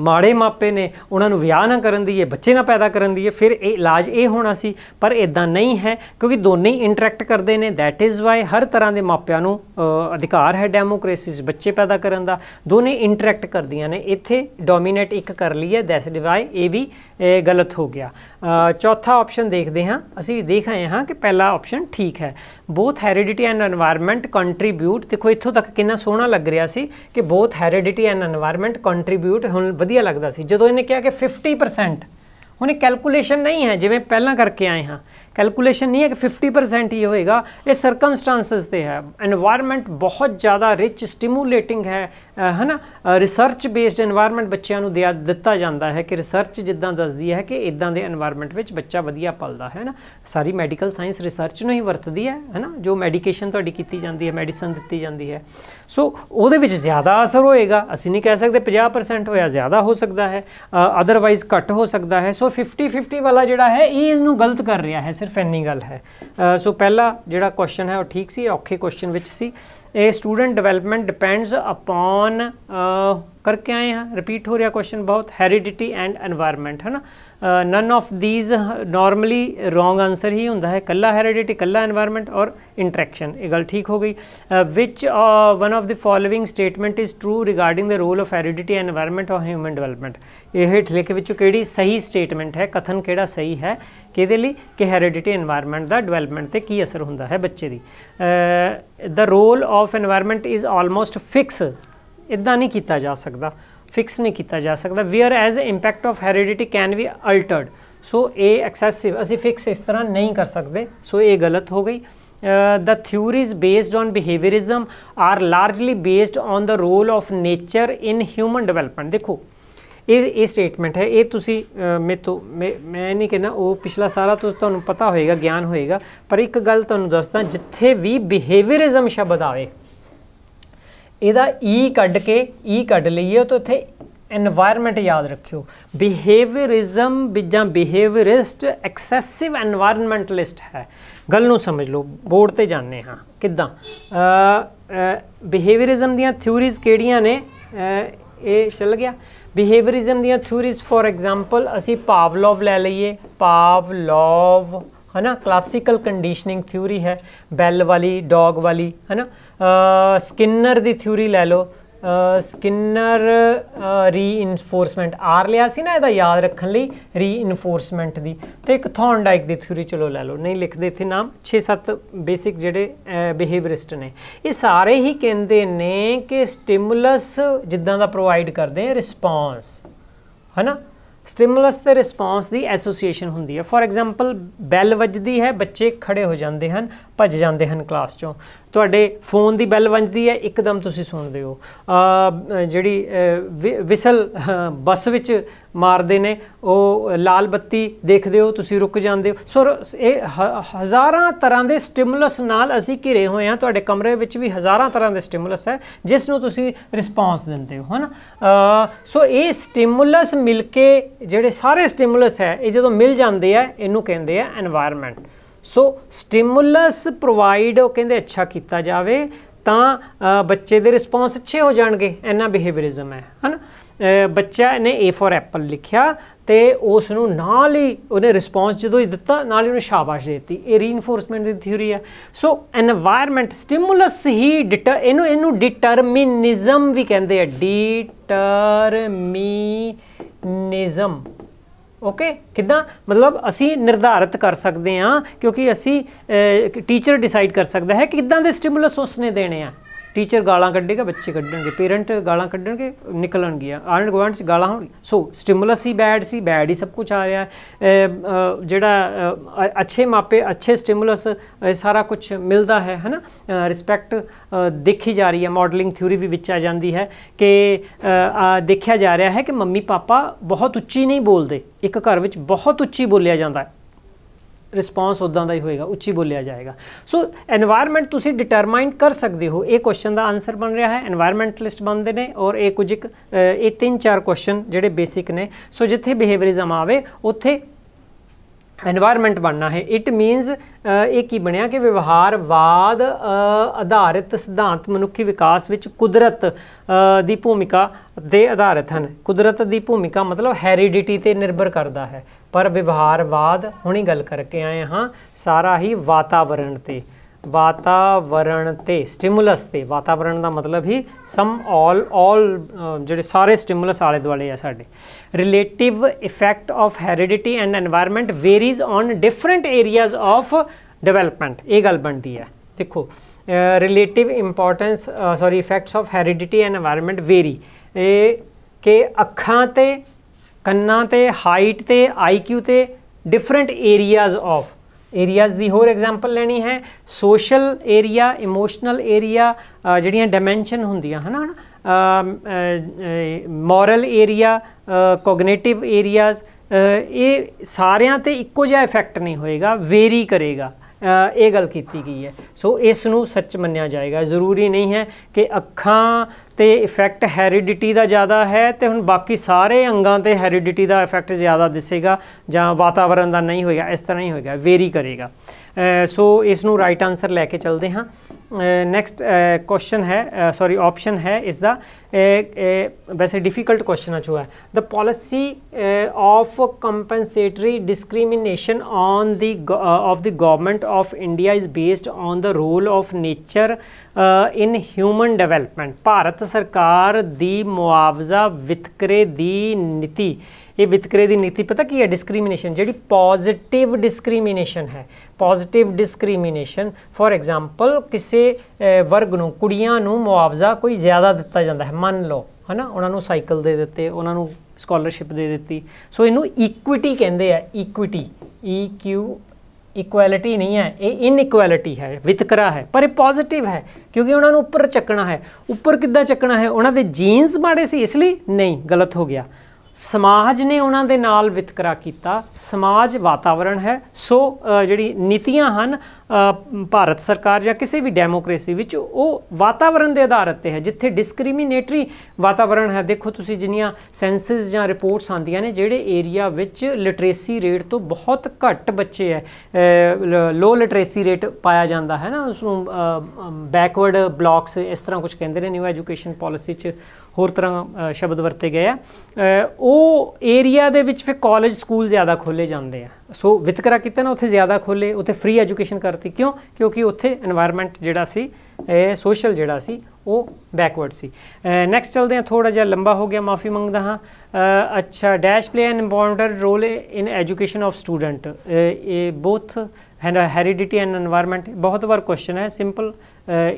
ਮਾੜੇ ਮਾਪੇ ਨੇ ਉਹਨਾਂ ਨੂੰ ਵਿਆਹ ਨਾ ਕਰਨ ਦੀ ਇਹ ਬੱਚੇ ਨਾ ਪੈਦਾ ਕਰਨ ਦੀ ਫਿਰ ਇਹ ਇਲਾਜ ਇਹ ਹੋਣਾ ਸੀ ਪਰ ਇਦਾਂ ਨਹੀਂ ਹੈ ਕਿਉਂਕਿ ਦੋਨੇ ਹੀ ਇੰਟਰੈਕਟ ਕਰਦੇ ਨੇ ਥੈਟ ਇਜ਼ ਵਾਈ ਹਰ ਤਰ੍ਹਾਂ ਦੇ ਮਾਪਿਆਂ ਨੂੰ ਅਧਿਕਾਰ ਹੈ ਵਿੱਚ ਬੱਚੇ ਪੈਦਾ ਕਰਨ ਦਾ ਦੋਨੇ ਇੰਟਰੈਕਟ ਕਰਦੀਆਂ ਨੇ ਇੱਥੇ ਡੋਮੀਨੇਟ ਇੱਕ ਕਰ ਲਈ ਹੈ ਦੈਟਸ ਵਾਈ ਇਹ ਵੀ ਗਲਤ ਗਲਤ ਹੋ ਗਿਆ ਚੌਥਾ ਆਪਸ਼ਨ ਦੇਖਦੇ ਹਾਂ ਅਸੀਂ ਦੇਖ ਆਏ ਹਾਂ ਕਿ ਪਹਿਲਾ ਆਪਸ਼ਨ ਠੀਕ ਹੈ both heredity and environment contribute ਦੇਖੋ ਇੱਥੋਂ ਤੱਕ ਕਿੰਨਾ ਸੋਹਣਾ ਲੱਗ ਰਿਹਾ ਸੀ ਕਿ both heredity and environment contribute ਹੁਣ ਵਧੀਆ ਲੱਗਦਾ ਸੀ ਜਦੋਂ ਇਹਨੇ ਕਿਹਾ ਕਿ 50% ਹੁਣ ਇਹ ਕੈਲਕੂਲੇਸ਼ਨ ਨਹੀਂ ਹੈ ਜਿਵੇਂ ਪਹਿਲਾਂ ਕਰਕੇ ਆਏ ਹਾਂ ਕੈਲਕੂਲੇਸ਼ਨ ਨਹੀਂ ਹੈ ਕਿ 50 परसेंट ਹੋਏਗਾ ਇਹ ਸਰਕਮਸਟੈਂਸਸ ਤੇ ਹੈ এনवायरमेंट ਬਹੁਤ ਜ਼ਿਆਦਾ ਰਿਚ ਸਟਿਮੂਲੇਟਿੰਗ ਹੈ ਹੈਨਾ ਰਿਸਰਚ ਬੇਸਡ এনवायरमेंट ਬੱਚਿਆਂ ਨੂੰ ਦਿਆ ਦਿੱਤਾ ਜਾਂਦਾ ਹੈ ਕਿ ਰਿਸਰਚ ਜਿੱਦਾਂ ਦੱਸਦੀ ਹੈ ਕਿ ਇਦਾਂ ਦੇ এনवायरमेंट ਵਿੱਚ ਬੱਚਾ ਵਧੀਆ ਪਲਦਾ ਹੈ ਹੈਨਾ ਸਾਰੀ ਮੈਡੀਕਲ ਸਾਇੰਸ ਰਿਸਰਚ ਨੂੰ ਹੀ ਵਰਤਦੀ ਹੈ ਹੈਨਾ ਜੋ ਮੈਡੀਕੇਸ਼ਨ ਤੁਹਾਡੀ ਕੀਤੀ ਜਾਂਦੀ ਹੈ ਮੈਡੀਸਨ ਦਿੱਤੀ ਜਾਂਦੀ ਹੈ ਸੋ ਉਹਦੇ ਵਿੱਚ ਜ਼ਿਆਦਾ ਅਸਰ ਹੋਏਗਾ ਅਸੀਂ ਨਹੀਂ ਕਹਿ ਸਕਦੇ 50% ਹੋਇਆ ਜ਼ਿਆਦਾ ਹੋ ਸਕਦਾ ਹੈ ਅਦਰਵਾਈਜ਼ ਘੱਟ ਹੋ ਸਕਦਾ ਹੈ ਸੋ 50 50 ਵਾਲਾ ਜਿਹੜਾ ਹੈ ਇਹ ਇਹਨੂੰ ਗਲਤ ਕਰ ਰਿਹਾ ਹੈ ਸਿਰਫ ਇੰਨੀ ਗੱਲ ਹੈ ਸੋ ਪਹਿਲਾ ਜਿਹੜਾ ਕੁਐਸਚਨ ਹੈ ਉਹ ਠੀਕ ਸੀ ਔਖੇ ਕੁਐਸਚਨ ਵਿੱਚ ਸੀ ਇਹ ਸਟੂਡੈਂਟ ਡਿਵੈਲਪਮੈਂਟ ਡਿਪੈਂਡਸ ਅਪਨ ਕਰਕੇ ਆਏ ਹਾਂ ਰਿਪੀਟ ਹੋ ਰਿਹਾ ਕੁਐਸਚਨ ਬਹੁਤ ਹੈਰੀਡਿਟੀ ਐਂਡ এনवायरमेंट ਹੈ ਨਾ none of these normally wrong answer ਹੀ ਹੁੰਦਾ ਹੈ ਕੱਲਾ ਹੈਰੀਡਿਟੀ ਕੱਲਾ এনवायरमेंट ਔਰ ਇੰਟਰੈਕਸ਼ਨ ਇਹ ਗੱਲ ਠੀਕ ਹੋ ਗਈ which one of the following statement is true regarding the role of heredity and environment ਔਰ ਹਿਊਮਨ ਡਿਵੈਲਪਮੈਂਟ ਇਹ ਹੇਠ ਲਿਖੇ ਵਿੱਚੋਂ ਕਿਹੜੀ ਸਹੀ ਸਟੇਟਮੈਂਟ ਹੈ ਕਥਨ ਕਿਹੜਾ ਸਹੀ ਹੈ ਕਿਹਦੇ ਲਈ ਕਿ ਹੈਰੀਡਿਟੀ এনवायरमेंट ਦਾ ਡਿਵੈਲਪਮੈਂਟ ਤੇ ਕੀ ਅਸਰ ਹੁੰਦਾ ਹੈ ਬੱਚੇ ਦੀ the role of environment is almost fix ਇਦਾਂ ਨਹੀਂ ਕੀਤਾ ਜਾ ਸਕਦਾ ਫਿਕਸ ਨਹੀਂ ਕੀਤਾ ਜਾ ਸਕਦਾ whereas a impact of heredity can be altered so ਇਹ ਐਕਸੈਸਿਵ ਅਸੀਂ ਫਿਕਸ ਇਸ ਤਰ੍ਹਾਂ ਨਹੀਂ ਕਰ ਸਕਦੇ ਸੋ ਇਹ ਗਲਤ ਹੋ ਗਈ the theories based on behaviorism are largely based on the role of nature in human development ਦੇਖੋ ਇਹ ਇਹ ਸਟੇਟਮੈਂਟ ਹੈ ਇਹ ਤੁਸੀਂ ਮੇ ਤੋਂ ਮੈਂ ਨਹੀਂ ਕਹਿੰਦਾ ਉਹ ਪਿਛਲਾ ਸਾਰਾ ਤੁਹਾਨੂੰ ਪਤਾ ਹੋਏਗਾ ਗਿਆਨ ਹੋਏਗਾ ਪਰ ਇੱਕ ਗੱਲ ਤੁਹਾਨੂੰ ਦੱਸਦਾ ਜਿੱਥੇ ਵੀ ਬਿਹੇਵੀਅਰਿਜ਼ਮ ਸ਼ਬਦ ਆਵੇ ਇਹਦਾ ਈ e ਕੱਢ ਕੇ ਈ e ਕੱਢ ਲਈਏ ਤਾਂ ਉੱਥੇ এনवायरमेंट ਯਾਦ ਰੱਖਿਓ ਬਿਹੇਵੀਅਰਿਜ਼ਮ ਜਾਂ ਬਿਹੇਵੀਅਰਿਸਟ ਐਕਸੈਸਿਵ এনवायरमेंटਲਿਸਟ ਹੈ ਗੱਲ ਨੂੰ ਸਮਝ ਲਓ ਬੋਰਡ ਤੇ ਜਾਣਨੇ ਹਾਂ ਕਿੱਦਾਂ ਅ ਬਿਹੇਵੀਅਰਿਜ਼ਮ ਦੀਆਂ ਥਿਊਰੀਜ਼ ਕਿਹੜੀਆਂ ਨੇ ਇਹ ਚੱਲ ਗਿਆ ਬਿਹੇਵੀਅਰਿਜ਼ਮ ਦੀਆਂ ਥਿਊਰੀਜ਼ ਫੋਰ ਐਗਜ਼ਾਮਪਲ ਅਸੀਂ ਪਾਵਲੋਵ ਲੈ ਲਈਏ ਪਾਵਲੋਵ ਹੈ ਨਾ ਕਲਾਸਿਕਲ ਕੰਡੀਸ਼ਨਿੰਗ ਥਿਊਰੀ ਹੈ ਬੈਲ ਵਾਲੀ ਡੌਗ ਵਾਲੀ ਹੈ ਨਾ ਸਕਿਨਰ ਦੀ ਥਿਊਰੀ ਲੈ ਲਓ ਸਕਿਨਰ ਰੀਇਨਫੋਰਸਮੈਂਟ ਆਰ ਲਿਆ ਸੀ ਨਾ ਇਹਦਾ ਯਾਦ ਰੱਖਣ ਲਈ ਰੀਇਨਫੋਰਸਮੈਂਟ ਦੀ ਤੇ ਇੱਕ ਥੌਨਡਾਈਕ ਦੀ ਥਿਊਰੀ ਚਲੋ ਲੈ ਲਓ ਨਹੀਂ ਲਿਖਦੇ ਇੱਥੇ ਨਾਮ 6-7 ਬੇਸਿਕ ਜਿਹੜੇ ਬਿਹੇਵੀਅਰਿਸਟ ਨੇ ਇਹ ਸਾਰੇ ਹੀ ਕਹਿੰਦੇ ਨੇ ਕਿ ਸਟਿਮੂਲਸ ਜਿੱਦਾਂ ਦਾ ਪ੍ਰੋਵਾਈਡ ਕਰਦੇ ਆ ਰਿਸਪੌਂਸ ਨਾ ਸਟਿਮੂਲਸ ਤੇ ਰਿਸਪੌਂਸ ਦੀ ਐਸੋਸੀਏਸ਼ਨ ਹੁੰਦੀ ਹੈ ਫੋਰ ਐਗਜ਼ਾਮਪਲ ਬੈਲ ਵੱਜਦੀ ਹੈ ਬੱਚੇ ਖੜੇ ਹੋ ਜਾਂਦੇ ਹਨ ਭੱਜ ਜਾਂਦੇ ਹਨ ਕਲਾਸ ਚੋਂ ਤੁਹਾਡੇ ਫੋਨ ਦੀ ਬੈਲ ਵੱਜਦੀ ਹੈ ਇੱਕਦਮ ਤੁਸੀਂ ਸੁਣਦੇ ਹੋ ਜਿਹੜੀ ਵਿਸਲ ਬੱਸ ਵਿੱਚ ਮਾਰਦੇ ਨੇ ਉਹ ਲਾਲ ਬੱਤੀ ਦੇਖਦੇ ਹੋ ਤੁਸੀਂ ਰੁਕ ਜਾਂਦੇ ਹੋ ਸੋ ਇਹ ਹਜ਼ਾਰਾਂ ਤਰ੍ਹਾਂ ਦੇ ਸਟਿਮੂਲਸ ਨਾਲ ਅਸੀਂ ਘਿਰੇ ਹੋਏ ਹਾਂ ਤੁਹਾਡੇ ਕਮਰੇ ਵਿੱਚ ਵੀ ਹਜ਼ਾਰਾਂ ਤਰ੍ਹਾਂ ਦੇ ਸਟਿਮੂਲਸ ਹੈ ਜਿਸ ਨੂੰ ਤੁਸੀਂ ਰਿਸਪੌਂਸ ਦਿੰਦੇ ਹੋ ਹਨਾ ਸੋ ਇਹ ਸਟਿਮੂਲਸ ਮਿਲ ਕੇ ਜਿਹੜੇ ਸਾਰੇ ਸਟਿਮੂਲਸ ਹੈ ਇਹ ਜਦੋਂ ਮਿਲ ਜਾਂਦੇ ਆ ਇਹਨੂੰ ਕਹਿੰਦੇ ਆ এনवायरमेंट ਸੋ ਸਟਿਮੂਲਸ ਪ੍ਰੋਵਾਈਡ ਉਹ ਕਹਿੰਦੇ ਅੱਛਾ ਕੀਤਾ ਜਾਵੇ ਤਾਂ ਬੱਚੇ ਦੇ ਰਿਸਪੌਂਸ ਅੱਛੇ ਹੋ ਜਾਣਗੇ ਇਹਨਾਂ ਬਿਹੇਵੀਅਰਿਜ਼ਮ ਹੈ ਹਨਾ ਬੱਚਾ ਨੇ A ਫॉर ਐਪਲ ਲਿਖਿਆ ਤੇ ਉਸ ਨੂੰ ਨਾਲ ਹੀ ਉਹਨੇ ਰਿਸਪੌਂਸ ਜਦੋਂ ਹੀ ਦਿੱਤਾ ਨਾਲ ਹੀ ਉਹਨੂੰ ਸ਼ਾਬਾਸ਼ ਦਿੱਤੀ ਇਹ ਰੀਇਨਫੋਰਸਮੈਂਟ ਦੀ ਥਿਊਰੀ ਹੈ ਸੋ এনवायरमेंट ਸਟਿਮੂਲਸ ਹੀ ਡਿਟਰ ਇਹਨੂੰ ਇਹਨੂੰ ਡਿਟਰਮਿਨਿਜ਼ਮ ਵੀ ਕਹਿੰਦੇ ਆ ਡਿਟਰਮਿਨਿਜ਼ਮ ਓਕੇ ਕਿਦਾਂ ਮਤਲਬ ਅਸੀਂ ਨਿਰਧਾਰਿਤ ਕਰ ਸਕਦੇ ਆ ਕਿਉਂਕਿ ਅਸੀਂ ਟੀਚਰ ਡਿਸਾਈਡ ਕਰ ਸਕਦਾ ਹੈ ਕਿ ਕਿਦਾਂ ਦੇ ਸਟਿਮੂਲਸ ਉਸਨੇ ਦੇਣੇ ਆ ਟੀਚਰ ਗਾਲਾਂ ਕੱਢੇਗਾ ਬੱਚੇ ਕੱਢਣਗੇ ਪੇਰੈਂਟ ਗਾਲਾਂ ਕੱਢਣਗੇ ਨਿਕਲਣਗੇ ਆਂਡ ਗਵਰਨਮੈਂਟ ਚ ਗਾਲਾਂ ਹੋਣ ਸੋ ਸਟਿਮੂਲਸ ਹੀ ਬੈਡ ਸੀ ਬੈਡ ਹੀ ਸਭ ਕੁਝ ਆ ਰਿਹਾ ਜਿਹੜਾ ਅੱਛੇ ਮਾਪੇ ਅੱਛੇ ਸਟਿਮੂਲਸ ਸਾਰਾ ਕੁਝ ਮਿਲਦਾ ਹੈ ਹਨਾ ਰਿਸਪੈਕਟ ਦੇਖੀ ਜਾ ਰਹੀ ਹੈ ਮਾਡਲਿੰਗ ਥਿਊਰੀ ਵੀ ਵਿੱਚ ਆ ਜਾਂਦੀ ਹੈ ਕਿ ਦੇਖਿਆ ਜਾ ਰਿਹਾ ਹੈ ਕਿ ਮੰਮੀ ਪਾਪਾ ਬਹੁਤ ਉੱਚੀ ਨਹੀਂ ਬੋਲਦੇ ਇੱਕ ਘਰ ਵਿੱਚ ਬਹੁਤ ਉੱਚੀ ਬੋਲਿਆ ਜਾਂਦਾ ਹੈ ਰਿਸਪੌਂਸ ਉਦਾਂ ਦਾ ਹੀ ਹੋਏਗਾ ਉੱਚੀ ਬੋਲਿਆ ਜਾਏਗਾ ਸੋ এনवायरमेंट ਤੁਸੀਂ ਡਿਟਰਮਾਈਨ ਕਰ ਸਕਦੇ ਹੋ ਇਹ ਕੁਐਸਚਨ ਦਾ ਆਨਸਰ ਬਣ ਰਿਹਾ ਹੈ এনवायरमेंटਲਿਸਟ ਬਣਦੇ ਨੇ ਔਰ ਇਹ ਕੁਝ ਇੱਕ ਇਹ ਤਿੰਨ ਚਾਰ ਕੁਐਸਚਨ ਜਿਹੜੇ ਬੇਸਿਕ ਨੇ ਸੋ ਜਿੱਥੇ ਬਿਹੇਵੀਅਰਿਜ਼ਮ ਆਵੇ ਉੱਥੇ এনवायरमेंट ਬਣਨਾ ਹੈ ਇਟ ਮੀਨਸ ਇਹ ਕੀ ਬਣਿਆ ਕਿ ਵਿਵਹਾਰਵਾਦ ਆਧਾਰਿਤ ਸਿਧਾਂਤ ਮਨੁੱਖੀ ਵਿਕਾਸ ਵਿੱਚ ਕੁਦਰਤ ਦੀ ਭੂਮਿਕਾ ਦੇ ਆਧਾਰਿਤ ਹਨ ਕੁਦਰਤ ਦੀ ਭੂਮਿਕਾ ਮਤਲਬ ਹੈਰੀਡਿਟੀ ਤੇ ਨਿਰਭਰ ਕਰਦਾ ਹੈ ਪਰ ਵਿਵਹਾਰਵਾਦ ਹੁਣੀ ਗੱਲ ਕਰਕੇ ਆਏ ਹਾਂ ਸਾਰਾ ਹੀ ਵਾਤਾਵਰਣ ਤੇ ਵਾਤਾਵਰਣ ਤੇ ਸਟਿਮੂਲਸ ਤੇ ਵਾਤਾਵਰਣ ਦਾ ਮਤਲਬ ਹੀ ਸਮ ਆਲ ਆਲ ਜਿਹੜੇ ਸਾਰੇ ਸਟਿਮੂਲਸ ਆਲੇ ਦੁਆਲੇ ਆ ਸਾਡੇ relative effect of heredity and environment varies on different areas of development ਇਹ ਗੱਲ ਬਣਦੀ ਹੈ ਦੇਖੋ relative importance sorry effects of heredity and environment very ਇਹ ਕਿ ਅੱਖਾਂ ਤੇ ਕੰਨਾਂ ਤੇ ਹਾਈਟ ਤੇ ਆਈਕਿਊ ਤੇ ਡਿਫਰੈਂਟ ਏਰੀਆਜ਼ ਆਫ ਏਰੀਆਜ਼ ਦੀ ਹੋਰ ਐਗਜ਼ਾਮਪਲ ਲੈਣੀ ਹੈ ਸੋਸ਼ਲ ਏਰੀਆ ਇਮੋਸ਼ਨਲ ਏਰੀਆ ਜਿਹੜੀਆਂ ਡਾਈਮੈਂਸ਼ਨ ਹੁੰਦੀਆਂ ਹਨਾ ਮੋਰਲ ਏਰੀਆ ਕੋਗਨੀਟਿਵ ਏਰੀਆਜ਼ ਇਹ ਸਾਰਿਆਂ ਤੇ ਇੱਕੋ ਜਿਹਾ ਇਫੈਕਟ ਨਹੀਂ ਹੋਏਗਾ ਵੇਰੀ ਕਰੇਗਾ ਇਹ ਗੱਲ ਕੀਤੀ ਗਈ ਹੈ ਸੋ ਇਸ ਨੂੰ ਸੱਚ ਮੰਨਿਆ ਜਾਏਗਾ ਜ਼ਰੂਰੀ ਨਹੀਂ ਹੈ ਕਿ ਅੱਖਾਂ ਤੇ ਇਫੈਕਟ ਹੈਰੀਡਿਟੀ ਦਾ ਜ਼ਿਆਦਾ ਹੈ ਤੇ ਹੁਣ ਬਾਕੀ ਸਾਰੇ ਅੰਗਾਂ ਤੇ ਹੈਰੀਡਿਟੀ ਦਾ ਇਫੈਕਟ ਜ਼ਿਆਦਾ ਦਿਸੇਗਾ ਜਾਂ ਵਾਤਾਵਰਣ ਦਾ ਨਹੀਂ ਹੋਏਗਾ ਇਸ ਤਰ੍ਹਾਂ ਹੀ ਹੋਏਗਾ ਵੇਰੀ ਕਰੇਗਾ ਸੋ ਇਸ ਨੂੰ ਰਾਈਟ ਆਨਸਰ ਲੈ ਕੇ ਚੱਲਦੇ ਹਾਂ नेक्स्ट क्वेश्चन है सॉरी ऑप्शन है इस द वैसे डिफ़िकल्ट क्वेश्चन आ चुका है the policy of compensatory discrimination on the of the government of India is based on the role of nature in human development ਭਾਰਤ ਸਰਕਾਰ ਦੀ ਮੁਆਵਜ਼ਾ ਵਿਤਕਰੇ ਦੀ ਨੀਤੀ ਇਹ ਵਿਤਕਰੇ ਦੀ ਨੀਤੀ ਪਤਾ ਕੀ ਹੈ ਡਿਸਕ੍ਰਿਮੀਨੇਸ਼ਨ ਜਿਹੜੀ ਪੋਜ਼ਿਟਿਵ ਡਿਸਕ੍ਰਿਮੀਨੇਸ਼ਨ ਹੈ ਪੋਜ਼ਿਟਿਵ ਡਿਸਕ੍ਰਿਮੀਨੇਸ਼ਨ ਫੋਰ ਐਗਜ਼ਾਮਪਲ ਕਿਸੇ ਵਰਗ ਨੂੰ ਕੁੜੀਆਂ ਨੂੰ ਮੁਆਵਜ਼ਾ ਕੋਈ ਜ਼ਿਆਦਾ ਦਿੱਤਾ ਜਾਂਦਾ ਹੈ ਮੰਨ ਲਓ ਹਨਾ ਉਹਨਾਂ ਨੂੰ ਸਾਈਕਲ ਦੇ ਦਿੱਤੇ ਉਹਨਾਂ ਨੂੰ ਸਕਾਲਰਸ਼ਿਪ ਦੇ ਦਿੱਤੀ ਸੋ ਇਹਨੂੰ ਇਕੁਇਟੀ ਕਹਿੰਦੇ ਆ ਇਕੁਇਟੀ ਈ ਕਿਊ ਇਕੁਐਲਿਟੀ ਨਹੀਂ ਹੈ ਇਹ ਇਨਇਕੁਐਲਿਟੀ ਹੈ ਵਿਤਕਰਾ ਹੈ ਪਰ ਇਹ ਪੋਜ਼ਿਟਿਵ ਹੈ ਕਿਉਂਕਿ ਉਹਨਾਂ ਨੂੰ ਉੱਪਰ ਚੱਕਣਾ ਹੈ ਉੱਪਰ ਕਿੱਦਾਂ ਚੱਕਣਾ ਹੈ ਉਹਨਾਂ ਦੇ ਜੀਨਸ ਮਾੜੇ ਸੀ ਇਸ ਲਈ ਨਹੀਂ ਗਲਤ ਹੋ ਗਿਆ ਸਮਾਜ ਨੇ ਉਹਨਾਂ ਦੇ ਨਾਲ ਵਿਤਕਰਾ ਕੀਤਾ ਸਮਾਜ ਵਾਤਾਵਰਣ ਹੈ ਸੋ ਜਿਹੜੀ ਨੀਤੀਆਂ ਹਨ ਭਾਰਤ ਸਰਕਾਰ ਜਾਂ ਕਿਸੇ ਵੀ ਡੈਮੋਕ੍ਰੇਸੀ ਵਿੱਚ ਉਹ ਵਾਤਾਵਰਣ ਦੇ ਆਧਾਰ ਤੇ ਹੈ ਜਿੱਥੇ ਡਿਸਕ੍ਰਿਮੀਨੇਟਰੀ ਵਾਤਾਵਰਣ ਹੈ ਦੇਖੋ ਤੁਸੀਂ ਜਿੰਨੀਆਂ ਸੈਂਸਸ ਜਾਂ ਰਿਪੋਰਟਸ ਆਉਂਦੀਆਂ ਨੇ ਜਿਹੜੇ ਏਰੀਆ ਵਿੱਚ ਲਿਟਰੇਸੀ ਰੇਟ ਤੋਂ ਬਹੁਤ ਘੱਟ ਬੱਚੇ ਹੈ ਲੋ ਲਿਟਰੇਸੀ ਰੇਟ ਪਾਇਆ ਜਾਂਦਾ ਹੈ ਨਾ ਉਸ ਨੂੰ ਬੈਕਵਰਡ ਬਲੌਕਸ ਇਸ ਤਰ੍ਹਾਂ ਕੁਝ ਕਹਿੰਦੇ ਨੇ ਨਿਊ ਐਜੂਕੇਸ਼ਨ ਪਾਲਿਸੀ 'ਚ ਹੋਰ ਤਰ੍ਹਾਂ ਸ਼ਬਦ ਵਰਤੇ ਗਏ ਆ ਉਹ ਏਰੀਆ ਦੇ ਵਿੱਚ ਫਿਰ ਕਾਲਜ ਸਕੂਲ ਜ਼ਿਆਦਾ ਖੋਲੇ ਜਾਂਦੇ ਆ ਸੋ ਵਿਤਕਰਾ ਕੀਤਾ ਨਾ ਉੱਥੇ ਜ਼ਿਆਦਾ ਖੋਲੇ ਉੱਥੇ ਫ੍ਰੀ ਐਜੂਕੇਸ਼ਨ ਕਰਤੀ ਕਿਉਂ ਕਿਉਂਕਿ ਉੱਥੇ এনवायरमेंट ਜਿਹੜਾ ਸੀ ਇਹ ਸੋਸ਼ਲ ਜਿਹੜਾ ਸੀ ਉਹ ਬੈਕਵਰਡ ਸੀ ਨੈਕਸਟ ਚਲਦੇ ਆ ਥੋੜਾ ਜਿਹਾ ਲੰਬਾ ਹੋ ਗਿਆ ਮਾਫੀ ਮੰਗਦਾ ਹਾਂ ਅੱਛਾ dash play an important role in education of student ਇਹ ਬੋਥ ਹੈਰੀਡਿਟੀ ਐਂਡ এনवायरमेंट ਬਹੁਤ ਵਾਰ ਕੁਐਸਚਨ ਹੈ ਸਿੰਪਲ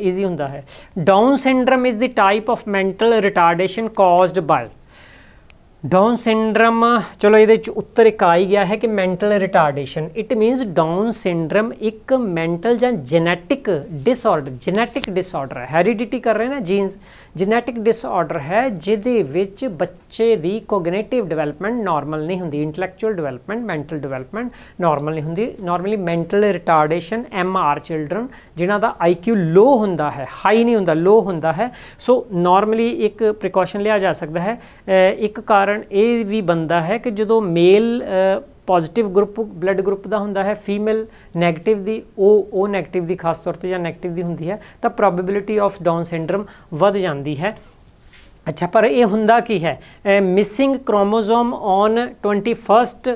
ਈਜ਼ੀ ਹੁੰਦਾ ਹੈ down syndrome is the type of mental retardation caused by down syndrome ਚਲੋ ਇਹਦੇ ਚ ਉੱਤਰ ਇੱਕ ਆ ਹੀ ਗਿਆ ਹੈ ਕਿ mental retardation it means down syndrome ਇੱਕ ਮੈਂਟਲ ਜਾਂ ਜੈਨੇਟਿਕ ਡਿਸਆਰਡਰ ਜੈਨੇਟਿਕ ਡਿਸਆਰਡਰ ਹੈ ਹੈਰੀਡਿਟੀ ਕਰ ਰਹੇ ਨਾ ਜੀਨਸ ਜੈਨੇਟਿਕ ਡਿਸਆਰਡਰ ਹੈ ਜਿਹਦੇ ਵਿੱਚ ਬੱਚੇ ਦੀ ਕੋਗਨੀਟਿਵ ਡਿਵੈਲਪਮੈਂਟ ਨਾਰਮਲ ਨਹੀਂ ਹੁੰਦੀ intellectual development mental development normal ਨਹੀਂ ਹੁੰਦੀ normally mental retardation M R children ਜਿਨ੍ਹਾਂ ਦਾ ਆਈਕਿਊ ਲੋ ਹੁੰਦਾ ਹੈ ਹਾਈ ਨਹੀਂ ਹੁੰਦਾ ਲੋ ਹੁੰਦਾ ਹੈ ਸੋ ਨਾਰਮਲੀ ਇੱਕ ਪ੍ਰੀਕਾਸ਼ਨ ਲਿਆ ਜਾ ਸਕਦਾ ਹੈ ਇੱਕ ਕਾਰਨ ਇਹ ਵੀ ਬੰਦਾ ਹੈ ਕਿ ਜਦੋਂ male positive group blood group ਦਾ ਹੁੰਦਾ ਹੈ ਫੀਮੇਲ 네ਗੇਟਿਵ ਦੀ ਉਹ ਉਹ 네ਗੇਟਿਵ ਦੀ ਖਾਸ ਤੌਰ ਤੇ ਜਾਂ 네ਗੇਟਿਵ ਦੀ ਹੁੰਦੀ ਹੈ ਤਾਂ ਪ੍ਰੋਬੈਬਿਲਿਟੀ ਆਫ ਡਾਊਨ ਸਿੰਡਰਮ ਵੱਧ ਜਾਂਦੀ ਹੈ ਅੱਛਾ ਪਰ ਇਹ ਹੁੰਦਾ ਕੀ ਹੈ missing chromosome on 21st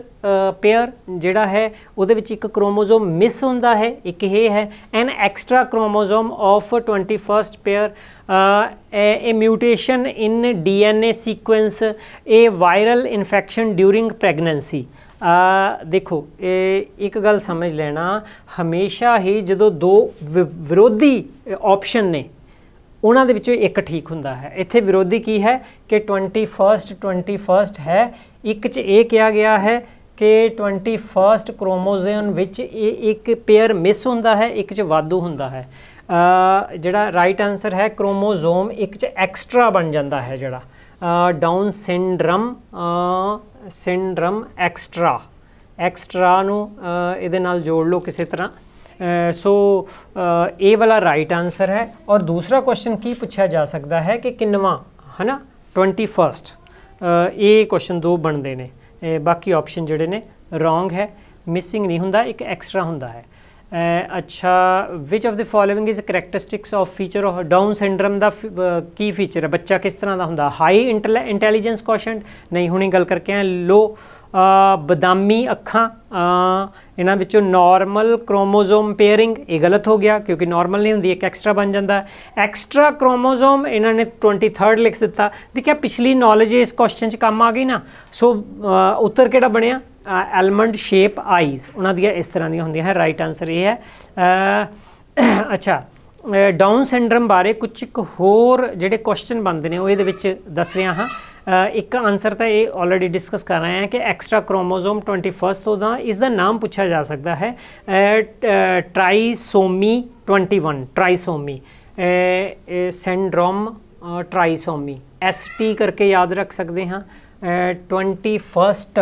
pair ਜਿਹੜਾ ਹੈ ਉਹਦੇ ਵਿੱਚ ਇੱਕ ਕ੍ਰੋਮੋਸੋਮ ਮਿਸ ਹੁੰਦਾ ਹੈ ਇੱਕ ਇਹ ਹੈ an extra chromosome of 21st pair ਇਹ ਮਿਊਟੇਸ਼ਨ ਇਨ ਡੀਐਨਏ ਸੀਕੁਐਂਸ ਇਹ ਵਾਇਰਲ ਇਨਫੈਕਸ਼ਨ ਡਿਊਰਿੰਗ ਪ੍ਰੈਗਨੈਂਸੀ ਆ ਦੇਖੋ ਇਹ ਇੱਕ ਗੱਲ ਸਮਝ ਲੈਣਾ ਹਮੇਸ਼ਾ ਹੀ ਜਦੋਂ ਦੋ ਵਿਰੋਧੀ ਆਪਸ਼ਨ ਨੇ ਉਹਨਾਂ ਦੇ ਵਿੱਚੋਂ ਇੱਕ ਠੀਕ ਹੁੰਦਾ ਹੈ ਇੱਥੇ ਵਿਰੋਧੀ ਕੀ ਹੈ ਕਿ 21st 21st ਹੈ ਇੱਕ 'ਚ ਇਹ ਕਿਹਾ ਗਿਆ ਹੈ ਕਿ 21st ਕ੍ਰੋਮੋਸੋਮ ਵਿੱਚ ਇਹ ਇੱਕ ਪੇਅਰ ਮਿਸ ਹੁੰਦਾ ਹੈ ਇੱਕ 'ਚ ਵਾਧੂ ਹੁੰਦਾ ਹੈ ਆ ਜਿਹੜਾ ਰਾਈਟ ਆਨਸਰ ਹੈ ਕ੍ਰੋਮੋਸੋਮ ਇੱਕ 'ਚ ਐਕਸਟਰਾ ਬਣ ਜਾਂਦਾ ਹੈ ਜਿਹੜਾ down syndrome syndrome extra extra ਨੂੰ ਇਹਦੇ ਨਾਲ ਜੋੜ ਲਓ ਕਿਸੇ ਤਰ੍ਹਾਂ ਸੋ ਇਹ ਵਾਲਾ ਰਾਈਟ ਆਨਸਰ ਹੈ ਔਰ ਦੂਸਰਾ ਕੁਐਸਚਨ ਕੀ ਪੁੱਛਿਆ ਜਾ ਸਕਦਾ ਹੈ ਕਿ ਕਿੰਨਵਾ ਹਨਾ 21st ਇਹ ਕੁਐਸਚਨ ਦੋ ਬਣਦੇ ਨੇ ਬਾਕੀ ਆਪਸ਼ਨ ਜਿਹੜੇ ਨੇ ਰੋਂਗ ਹੈ ਮਿਸਿੰਗ ਨਹੀਂ ਹੁੰਦਾ ਇੱਕ ਐਕਸਟਰਾ ਹੁੰਦਾ ਹੈ ਅੱਛਾ which of the following is characteristics of feature of down syndrome ਦਾ ਕੀ ਫੀਚਰ ਹੈ ਬੱਚਾ ਕਿਸ ਤਰ੍ਹਾਂ ਦਾ ਹੁੰਦਾ ਹਾਈ ਇੰਟੈਲੀਜੈਂਸ ਕੋਸ਼ੈਂਟ ਨਹੀਂ ਹੁਣੀ ਗੱਲ ਕਰਕੇ ਆ ਲੋ ਬਦਾਮੀ ਅੱਖਾਂ ਇਹਨਾਂ ਵਿੱਚੋਂ ਨਾਰਮਲ ਕ੍ਰੋਮੋਸੋਮ ਪੇਅਰਿੰਗ ਇਹ ਗਲਤ ਹੋ ਗਿਆ ਕਿਉਂਕਿ ਨਾਰਮਲ ਨਹੀਂ ਹੁੰਦੀ ਇੱਕ ਐਕਸਟਰਾ ਬਣ ਜਾਂਦਾ ਐਕਸਟਰਾ ਕ੍ਰੋਮੋਸੋਮ ਇਹਨਾਂ ਨੇ 23rd ਲਿਖ ਦਿੱਤਾ ਦੇਖਿਆ ਪਿਛਲੀ ਨੌਲੇਜ ਇਸ ਕੁਐਸਚਨ 'ਚ ਕੰਮ ਆ ਗਈ ਨਾ ਸੋ ਉੱਤਰ ਕਿਹੜਾ ਬਣਿਆ ਐਲਮੰਡ ਸ਼ੇਪ ਆਈਜ਼ ਉਹਨਾਂ ਦੀਆਂ ਇਸ ਤਰ੍ਹਾਂ ਦੀਆਂ ਹੁੰਦੀਆਂ ਹੈ ਰਾਈਟ ਆਨਸਰ ਇਹ ਹੈ ਅੱਛਾ ਡਾਊਨ ਸਿੰਡਰਮ ਬਾਰੇ ਕੁਝ ਇੱਕ ਹੋਰ ਜਿਹੜੇ ਕੁਐਸਚਨ ਬਣਦੇ ਨੇ ਉਹ ਇਹਦੇ ਵਿੱਚ ਦੱਸ ਰਿਹਾ ਹਾਂ Uh, एक का आंसर था ये ऑलरेडी डिस्कस कर रहे हैं कि एक्स्ट्रा क्रोमोजोम ट्वेंटी फर्स्ट होता इसका नाम पूछा जा सकता है trisomy twenty one trisomy syndrome trisomy S T करके याद रख सकते हैं ट्वेंटी फर्स्ट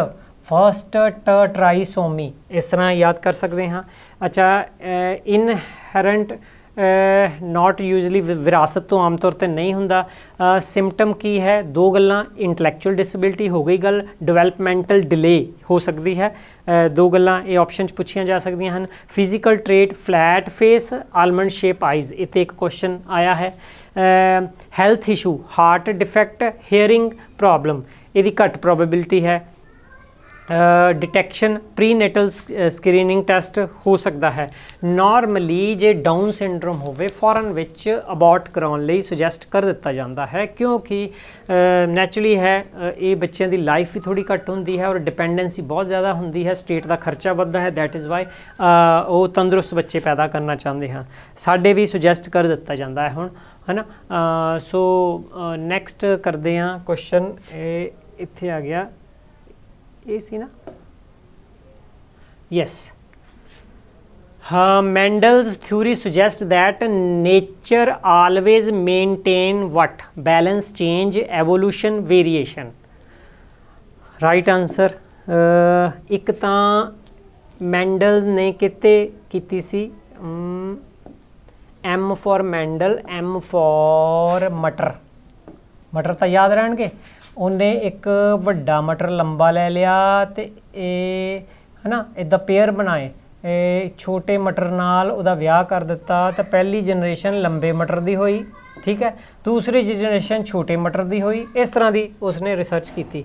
फर्स्ट ट्राइसोमी इस तरह याद कर सकते हैं अच्छा इनहेरेंट uh, ਨਾਟ ਯੂਜੂਲੀ ਵਿਰਾਸਤ ਤੋਂ ਆਮ ਤੌਰ ਤੇ ਨਹੀਂ ਹੁੰਦਾ ਸਿੰਪਟਮ ਕੀ ਹੈ ਦੋ ਗੱਲਾਂ ਇੰਟੈਲੈਕਚੁਅਲ ਡਿਸੇਬਿਲਟੀ ਹੋ ਗਈ ਗੱਲ ਡਿਵੈਲਪਮੈਂਟਲ ਡਿਲੇ ਹੋ ਸਕਦੀ ਹੈ ਦੋ ਗੱਲਾਂ ਇਹ ਆਪਸ਼ਨ ਚ ਪੁੱਛੀਆਂ ਜਾ ਸਕਦੀਆਂ ਹਨ physical trait flat face almond shape eyes ਇੱਥੇ ਇੱਕ ਕੁਐਸਚਨ ਆਇਆ ਹੈ health issue heart defect hearing problem ਇਹਦੀ ਘੱਟ ਪ੍ਰੋਬੇਬਿਲਟੀ ਹੈ ਡਿਟੈਕਸ਼ਨ ਪ੍ਰੀਨੈਟਲ ਸਕਰੀਨਿੰਗ ਟੈਸਟ ਹੋ ਸਕਦਾ ਹੈ ਨਾਰਮਲੀ ਜੇ ਡਾਊਨ ਸਿੰਡਰੋਮ ਹੋਵੇ ਫੌਰਨ ਵਿੱਚ ਅਬੋਰਟ ਕਰਾਉਣ ਲਈ ਸੁਜੈਸਟ ਕਰ ਦਿੱਤਾ ਜਾਂਦਾ ਹੈ ਕਿਉਂਕਿ ਨੇਚਰਲੀ ਹੈ ਇਹ ਬੱਚਿਆਂ ਦੀ ਲਾਈਫ ਵੀ ਥੋੜੀ ਘੱਟ ਹੁੰਦੀ ਹੈ ਔਰ ਡਿਪੈਂਡੈਂਸੀ ਬਹੁਤ ਜ਼ਿਆਦਾ ਹੁੰਦੀ ਹੈ ਸਟੇਟ ਦਾ ਖਰਚਾ ਵੱਧਦਾ ਹੈ ਥੈਟ ਇਜ਼ ਵਾਈ ਉਹ ਤੰਦਰੁਸਤ ਬੱਚੇ ਪੈਦਾ ਕਰਨਾ ਚਾਹੁੰਦੇ ਹਨ ਸਾਡੇ ਵੀ ਸੁਜੈਸਟ ਕਰ ਦਿੱਤਾ ਜਾਂਦਾ ਹੈ ਹੁਣ ਹਨਾ ਸੋ ਨੈਕਸਟ ਕਰਦੇ ਹਾਂ ਕੁਐਸਚਨ ਇਹ ਇੱਥੇ ਆ ਗਿਆ AC ना yes Mendel's theory suggest that nature always maintain what balance change evolution variation right answer एक तो मेंडल ने कित की M for Mendel M for मटर मटर तो याद रहे ਉਹਨੇ ਇੱਕ ਵੱਡਾ ਮਟਰ ਲੰਬਾ ਲੈ ਲਿਆ ਤੇ ਇਹ ਹਨਾ ਇਦਾਂ ਪੇਅਰ ਬਣਾਏ ਇਹ ਛੋਟੇ ਮਟਰ ਨਾਲ ਉਹਦਾ ਵਿਆਹ ਕਰ ਦਿੱਤਾ ਤਾਂ ਪਹਿਲੀ ਜਨਰੇਸ਼ਨ ਲੰਬੇ ਮਟਰ ਦੀ ਹੋਈ ਠੀਕ ਹੈ ਦੂਸਰੀ ਜਨਰੇਸ਼ਨ ਛੋਟੇ ਮਟਰ ਦੀ ਹੋਈ ਇਸ ਤਰ੍ਹਾਂ ਦੀ ਉਸਨੇ ਰਿਸਰਚ ਕੀਤੀ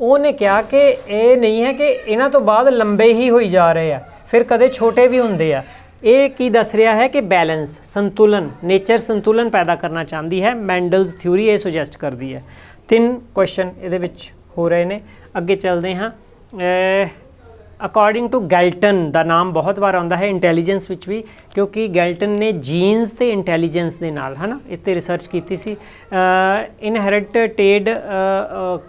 ਉਹਨੇ ਕਿਹਾ ਕਿ ਇਹ ਨਹੀਂ ਹੈ ਕਿ ਇਹਨਾਂ ਤੋਂ ਬਾਅਦ ਲੰਬੇ ਹੀ ਹੋਈ ਜਾ ਰਹੇ ਆ ਫਿਰ ਕਦੇ ਛੋਟੇ ਵੀ ਹੁੰਦੇ ਆ ਇਹ ਕੀ ਦੱਸ ਰਿਹਾ ਹੈ ਕਿ ਬੈਲੈਂਸ ਸੰਤੁਲਨ ਨੇਚਰ ਸੰਤੁਲਨ ਪੈਦਾ ਕਰਨਾ ਚਾਹੁੰਦੀ ਹੈ ਮੈਂਡਲਸ ਥਿਊਰੀ ਇਹ ਸੁਜੈਸਟ ਕਰਦੀ ਹੈ ਤਿੰਨ ਕੁਐਸਚਨ ਇਹਦੇ ਵਿੱਚ ਹੋ ਰਹੇ ਨੇ ਅੱਗੇ ਚੱਲਦੇ ਹਾਂ ਅਕੋਰਡਿੰਗ ਟੂ ਗੈਲਟਨ ਦਾ ਨਾਮ ਬਹੁਤ ਵਾਰ ਆਉਂਦਾ ਹੈ ਇੰਟੈਲੀਜੈਂਸ ਵਿੱਚ ਵੀ ਕਿਉਂਕਿ ਗੈਲਟਨ ਨੇ ਜੀਨਸ ਤੇ ਇੰਟੈਲੀਜੈਂਸ ਦੇ ਨਾਲ ਹਨਾ ਇੱਥੇ ਰਿਸਰਚ ਕੀਤੀ ਸੀ ਇਨਹੈਰਿਟਡ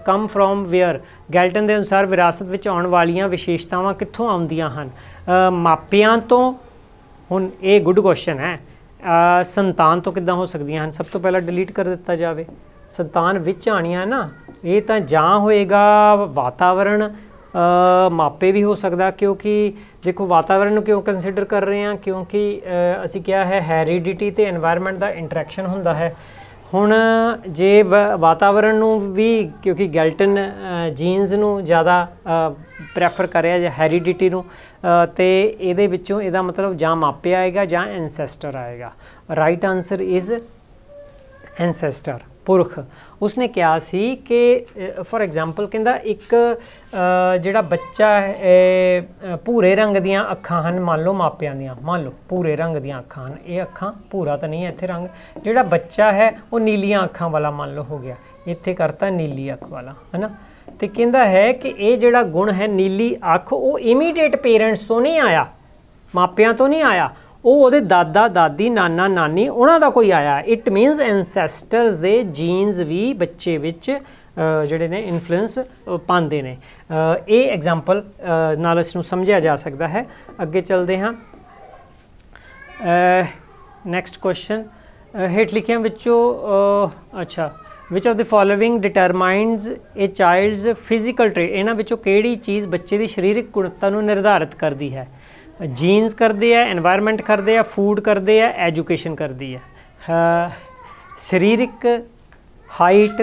ਕਮ ਫਰੋਮ ਵੇਅਰ ਗੈਲਟਨ ਦੇ ਅਨੁਸਾਰ ਵਿਰਾਸਤ ਵਿੱਚ ਆਉਣ ਵਾਲੀਆਂ ਵਿਸ਼ੇਸ਼ਤਾਵਾਂ ਕਿੱਥੋਂ ਆਉਂਦੀਆਂ ਹਨ ਮਾਪਿਆਂ ਤੋਂ ਹੁਣ ਇਹ ਗੁੱਡ ਕੁਐਸਚਨ ਹੈ ਸੰਤਾਨ ਤੋਂ ਕਿੱਦਾਂ ਹੋ ਸਕਦੀਆਂ ਹਨ ਸਭ ਤੋਂ ਪਹਿਲਾਂ ਡਿਲੀਟ ਕਰ ਦਿੱਤਾ ਜਾਵੇ ਸੰਤਾਨ ਵਿੱਚ ਆਣੀਆਂ ਨਾ ਇਹ ਤਾਂ ਜਾਂ ਹੋਏਗਾ ਵਾਤਾਵਰਣ ਮਾਪੇ ਵੀ ਹੋ ਸਕਦਾ ਕਿਉਂਕਿ ਦੇਖੋ ਵਾਤਾਵਰਣ ਨੂੰ ਕਿਉਂ ਕੰਸੀਡਰ ਕਰ ਰਹੇ ਹਾਂ ਕਿਉਂਕਿ ਅਸੀਂ ਕਿਹਾ ਹੈ ਹੈਰੀਡਿਟੀ ਤੇ এনवायरमेंट ਦਾ ਇੰਟਰੈਕਸ਼ਨ ਹੁੰਦਾ ਹੈ ਹੁਣ ਜੇ ਵਾਤਾਵਰਣ ਨੂੰ ਵੀ ਕਿਉਂਕਿ ਗੈਲਟਨ ਜੀਨਸ ਨੂੰ ਜ਼ਿਆਦਾ ਪ੍ਰੈਫਰ ਕਰਿਆ ਜਾਂ ਹੈਰੀਡਿਟੀ ਨੂੰ ਤੇ ਇਹਦੇ ਵਿੱਚੋਂ ਇਹਦਾ ਮਤਲਬ ਜਾਂ ਮਾਪੇ ਆਏਗਾ ਜਾਂ ਐਂਸੈਸਟਰ ਆਏਗਾ ਰਾਈਟ ਆਨਸਰ ਇਜ਼ ਐਂਸੈਸਟਰ ਪੁਰਖ ਉਸਨੇ ਕਿਹਾ ਸੀ ਕਿ ਫੋਰ ਐਗਜ਼ਾਮਪਲ ਕਹਿੰਦਾ ਇੱਕ ਜਿਹੜਾ ਬੱਚਾ ਹੈ ਭੂਰੇ ਰੰਗ ਦੀਆਂ ਅੱਖਾਂ ਹਨ ਮੰਨ ਲਓ ਮਾਪਿਆਂ ਦੀਆਂ ਮੰਨ ਲਓ ਭੂਰੇ ਰੰਗ ਦੀਆਂ ਅੱਖਾਂ ਹਨ ਇਹ ਅੱਖਾਂ ਭੂਰਾ ਤਾਂ ਨਹੀਂ ਹੈ ਇੱਥੇ ਰੰਗ ਜਿਹੜਾ ਬੱਚਾ ਹੈ ਉਹ ਨੀਲੀਆਂ ਅੱਖਾਂ ਵਾਲਾ ਮੰਨ ਲਓ ਹੋ ਗਿਆ ਇੱਥੇ ਕਰਤਾ ਨੀਲੀ ਅੱਖ ਵਾਲਾ ਹੈਨਾ ਤੇ ਕਹਿੰਦਾ ਹੈ ਕਿ ਇਹ ਜਿਹੜਾ ਗੁਣ ਹੈ ਨੀਲੀ ਅੱਖ ਉਹ ਇਮੀਡੀਏਟ ਪੇਰੈਂਟਸ ਤੋਂ ਨਹੀਂ ਆਇਆ ਮਾਪਿਆਂ ਤੋਂ ਨਹੀਂ ਆਇਆ ਉਹ ਉਹਦੇ ਦਾਦਾ ਦਾਦੀ ਨਾਨਾ ਨਾਨੀ ਉਹਨਾਂ ਦਾ ਕੋਈ ਆਇਆ ਇਟ ਮੀਨਸ ਐਂਸੈਸਟਰਸ ਦੇ ਜੀਨਸ ਵੀ ਬੱਚੇ ਵਿੱਚ ਜਿਹੜੇ ਨੇ ਇਨਫਲੂਐਂਸ ਪਾਉਂਦੇ ਨੇ ਇਹ ਐਗਜ਼ਾਮਪਲ ਨਾਲ ਇਸ ਨੂੰ ਸਮਝਿਆ ਜਾ ਸਕਦਾ ਹੈ ਅੱਗੇ ਚੱਲਦੇ ਹਾਂ ਨੈਕਸਟ ਕੁਐਸਚਨ ਹੇਠ ਲਿਖਿਆਂ ਵਿੱਚੋਂ ਅੱਛਾ which of the following determines a child's physical trait ਇਹਨਾਂ ਵਿੱਚੋਂ ਕਿਹੜੀ ਚੀਜ਼ ਬੱਚੇ ਦੀ ਸਰੀਰਕ ਗੁਣਤਾ ਨੂੰ ਨਿਰਧਾਰਿਤ ਕਰਦੀ ਹੈ ਜੀਨਸ ਕਰਦੇ ਆ এনवायरमेंट ਕਰਦੇ ਆ ਫੂਡ ਕਰਦੇ ਆ ਐਜੂਕੇਸ਼ਨ ਕਰਦੀ ਆ ਸਰੀਰਕ ਹਾਈਟ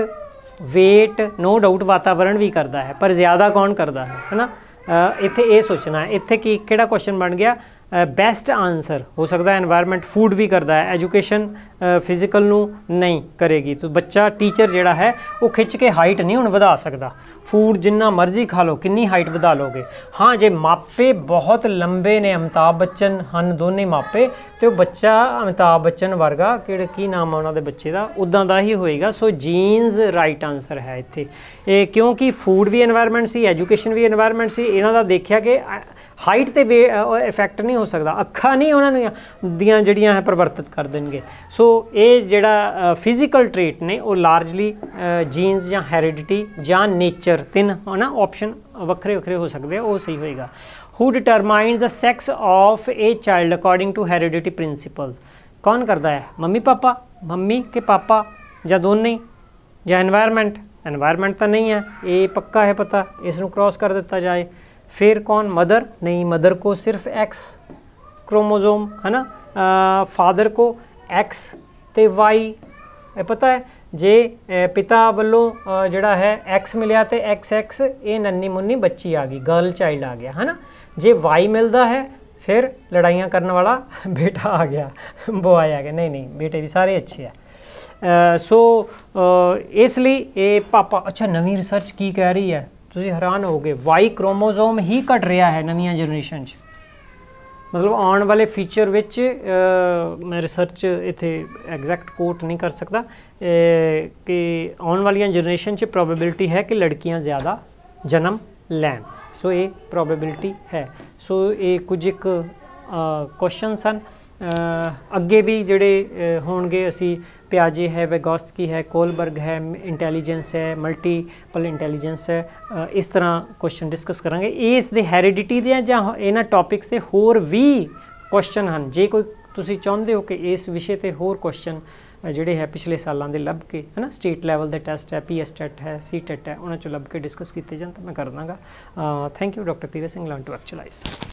weight no doubt ਵਾਤਾਵਰਣ ਵੀ ਕਰਦਾ ਹੈ ਪਰ ਜ਼ਿਆਦਾ ਕੌਣ ਕਰਦਾ ਹੈ ਹੈਨਾ ਇੱਥੇ ਇਹ ਸੋਚਣਾ ਹੈ ਇੱਥੇ ਕੀ ਕਿਹੜਾ ਕੁਐਸਚਨ ਬਣ ਗਿਆ ਬੈਸਟ ਆਨਸਰ ਹੋ ਸਕਦਾ ਹੈ এনवायरमेंट ਫੂਡ ਵੀ ਕਰਦਾ ਹੈ ਐਜੂਕੇਸ਼ਨ ਫਿਜ਼ੀਕਲ ਨੂੰ ਨਹੀਂ ਕਰੇਗੀ ਤਾਂ ਬੱਚਾ ਟੀਚਰ ਜਿਹੜਾ ਹੈ ਉਹ ਖਿੱਚ ਕੇ ਹਾਈਟ ਨਹੀਂ ਹੁਣ ਵਧਾ ਸਕਦਾ ਫੂਡ ਜਿੰਨਾ ਮਰਜ਼ੀ ਖਾ ਲੋ ਕਿੰਨੀ ਹਾਈਟ ਵਧਾ ਲੋਗੇ ਹਾਂ ਜੇ ਮਾਪੇ ਬਹੁਤ ਲੰਬੇ ਨੇ ਅਮਤਾਬ ਬੱਚਨ ਹਨ ਦੋਨੇ ਮਾਪੇ ਤੇ ਉਹ ਬੱਚਾ ਅਮਤਾਬ ਬੱਚਨ ਵਰਗਾ ਕਿਹੜਾ ਕੀ ਨਾਮ ਆ ਉਹਨਾਂ ਦੇ ਬੱਚੇ ਦਾ ਉਦਾਂ ਦਾ ਹੀ ਹੋਏਗਾ ਸੋ ਜੀਨਸ ਰਾਈਟ ਆਨਸਰ ਹੈ ਇੱਥੇ ਇਹ ਕਿਉਂਕਿ ਫੂਡ ਵੀ এনवायरमेंट ਸੀ ਐਜੂਕੇਸ਼ਨ ਵੀ এনवायरमेंट ਸੀ ਇਹਨਾਂ ਦਾ ਦੇਖਿਆ ਕਿ ਹਾਈਟ ਤੇ ਇਫੈਕਟ ਨਹੀਂ ਹੋ ਸਕਦਾ ਅੱਖਾਂ ਨਹੀਂ ਉਹਨਾਂ ਨੂੰ ਦੀਆਂ ਜਿਹੜੀਆਂ ਹੈ ਪਰਵਰਤਿਤ ਕਰ ਦੇਣਗੇ ਸੋ ਇਹ ਜਿਹੜਾ ਫਿਜ਼ੀਕਲ ਟ੍ਰੇਟ ਨੇ ਉਹ ਲਾਰਜਲੀ ਜੀਨਸ ਜਾਂ ਹੈਰੀਡਿਟੀ ਜਾਂ ਨੇਚਰ ਤਿੰਨ ਹਨਾ ਆਪਸ਼ਨ ਵੱਖਰੇ ਵੱਖਰੇ ਹੋ ਸਕਦੇ ਆ ਉਹ ਸਹੀ ਹੋਏਗਾ who determines the sex of a child according to heredity principle ਕੌਣ ਕਰਦਾ ਹੈ ਮੰਮੀ ਪਾਪਾ ਮੰਮੀ ਕੇ ਪਾਪਾ ਜਾਂ ਦੋਨੇ ਜਾਂ এনवायरमेंट ਐਨਵਾਇਰਨਮੈਂਟ ਤਾਂ ਨਹੀਂ ਹੈ ਇਹ ਪੱਕਾ ਹੈ ਪਤਾ ਇਸ ਨੂੰ ਕ੍ਰਾਸ ਕਰ ਦਿੱਤਾ ਜਾਏ फिर कौन मदर नहीं मदर को सिर्फ एक्स क्रोमोजोम है ना आ, फादर को ਐਕਸ ਤੇ ਵਾਈ ਇਹ ਪਤਾ ਹੈ ਜੇ ਪਿਤਾ ਵੱਲੋਂ ਜਿਹੜਾ ਹੈ ਐਕਸ ਮਿਲਿਆ ਤੇ ਐਕਸ ਐਕਸ ਇਹ ਨੰਨੀ ਮੁੰਨੀ ਬੱਚੀ ਆ ਗਈ ਗਰਲ ਚਾਈਲਡ ਆ ਗਿਆ ਹਨਾ ਜੇ ਵਾਈ ਮਿਲਦਾ ਹੈ ਫਿਰ ਲੜਾਈਆਂ ਕਰਨ ਵਾਲਾ ਬੇਟਾ ਆ ਗਿਆ ਬੁਆਏ ਆ ਗਿਆ ਨਹੀਂ ਨਹੀਂ ਬੇਟੇ ਵੀ ਸਾਰੇ ਅੱਛੇ ਆ ਸੋ ਇਸ ਲਈ ਇਹ ਪਾਪਾ ਅੱਛਾ ਨਵੀਂ ਰਿਸਰਚ ਕੀ ਕਹਿ ਰਹੀ ਹੈ ਤੁਸੀਂ ਹੈਰਾਨ ਹੋਗੇ ਵਾਈ ਕ੍ਰੋਮੋਸੋਮ ਹੀ ਘਟ ਰਿਹਾ ਹੈ ਨਵੀਆਂ ਜਨਰੇਸ਼ਨ 'ਚ ਮਤਲਬ ਆਉਣ ਵਾਲੇ ਫੀਚਰ ਵਿੱਚ ਮੈਂ ਰਿਸਰਚ ਇੱਥੇ ਐਗਜ਼ੈਕਟ ਕੋਟ ਨਹੀਂ ਕਰ ਸਕਦਾ ਕਿ ਆਉਣ ਵਾਲੀਆਂ ਜਨਰੇਸ਼ਨ 'ਚ ਪ੍ਰੋਬੈਬਿਲਟੀ ਹੈ ਕਿ ਲੜਕੀਆਂ ਜ਼ਿਆਦਾ ਜਨਮ ਲੈਣ ਸੋ ਇਹ ਪ੍ਰੋਬੈਬਿਲਟੀ ਹੈ ਸੋ ਇਹ ਕੁਝ ਇੱਕ ਕੁਐਸਚਨਸ ਹਨ ਅੱਗੇ ਵੀ ਜਿਹੜੇ ਹੋਣਗੇ ਅਸੀਂ ਪਿਆਜੇ है वेगोस्त की है कोलबर्ग है ਇੰਟੈਲੀਜੈਂਸ ਹੈ ਮਲਟੀਪਲ ਇੰਟੈਲੀਜੈਂਸ ਹੈ ਇਸ ਤਰ੍ਹਾਂ ਕੁਐਸਚਨ ਡਿਸਕਸ ਕਰਾਂਗੇ ਇਸ ਦੇ ਹੈਰੀਡਿਟੀ ਦੇ ਜਾਂ ਇਹਨਾਂ ਟੌਪਿਕਸ ਤੇ ਹੋਰ ਵੀ ਕੁਐਸਚਨ ਹਨ ਜੇ ਕੋਈ ਤੁਸੀਂ ਚਾਹੁੰਦੇ ਹੋ ਕਿ ਇਸ ਵਿਸ਼ੇ ਤੇ ਹੋਰ ਕੁਐਸਚਨ ਜਿਹੜੇ ਹੈ ਪਿਛਲੇ ਸਾਲਾਂ ਦੇ ਲੱਭ ਕੇ ਹੈਨਾ ਸਟੇਟ ਲੈਵਲ ਦੇ ਟੈਸਟ ਹੈ ਪੀਐਸ ਟੈਟ ਹੈ ਸੀ ਟੈਟ ਹੈ ਉਹਨਾਂ ਚੋਂ ਲੱਭ ਕੇ ਡਿਸਕਸ ਕੀਤੇ ਜਾਣ ਤਾਂ ਮੈਂ ਕਰ ਦਾਂਗਾ ਥੈਂਕ ਯੂ ਡਾਕਟਰ ਤੀਰ ਸਿੰਘ ਲਾਂਟੂ ਐਕਚੁਅਲਾਈਜ਼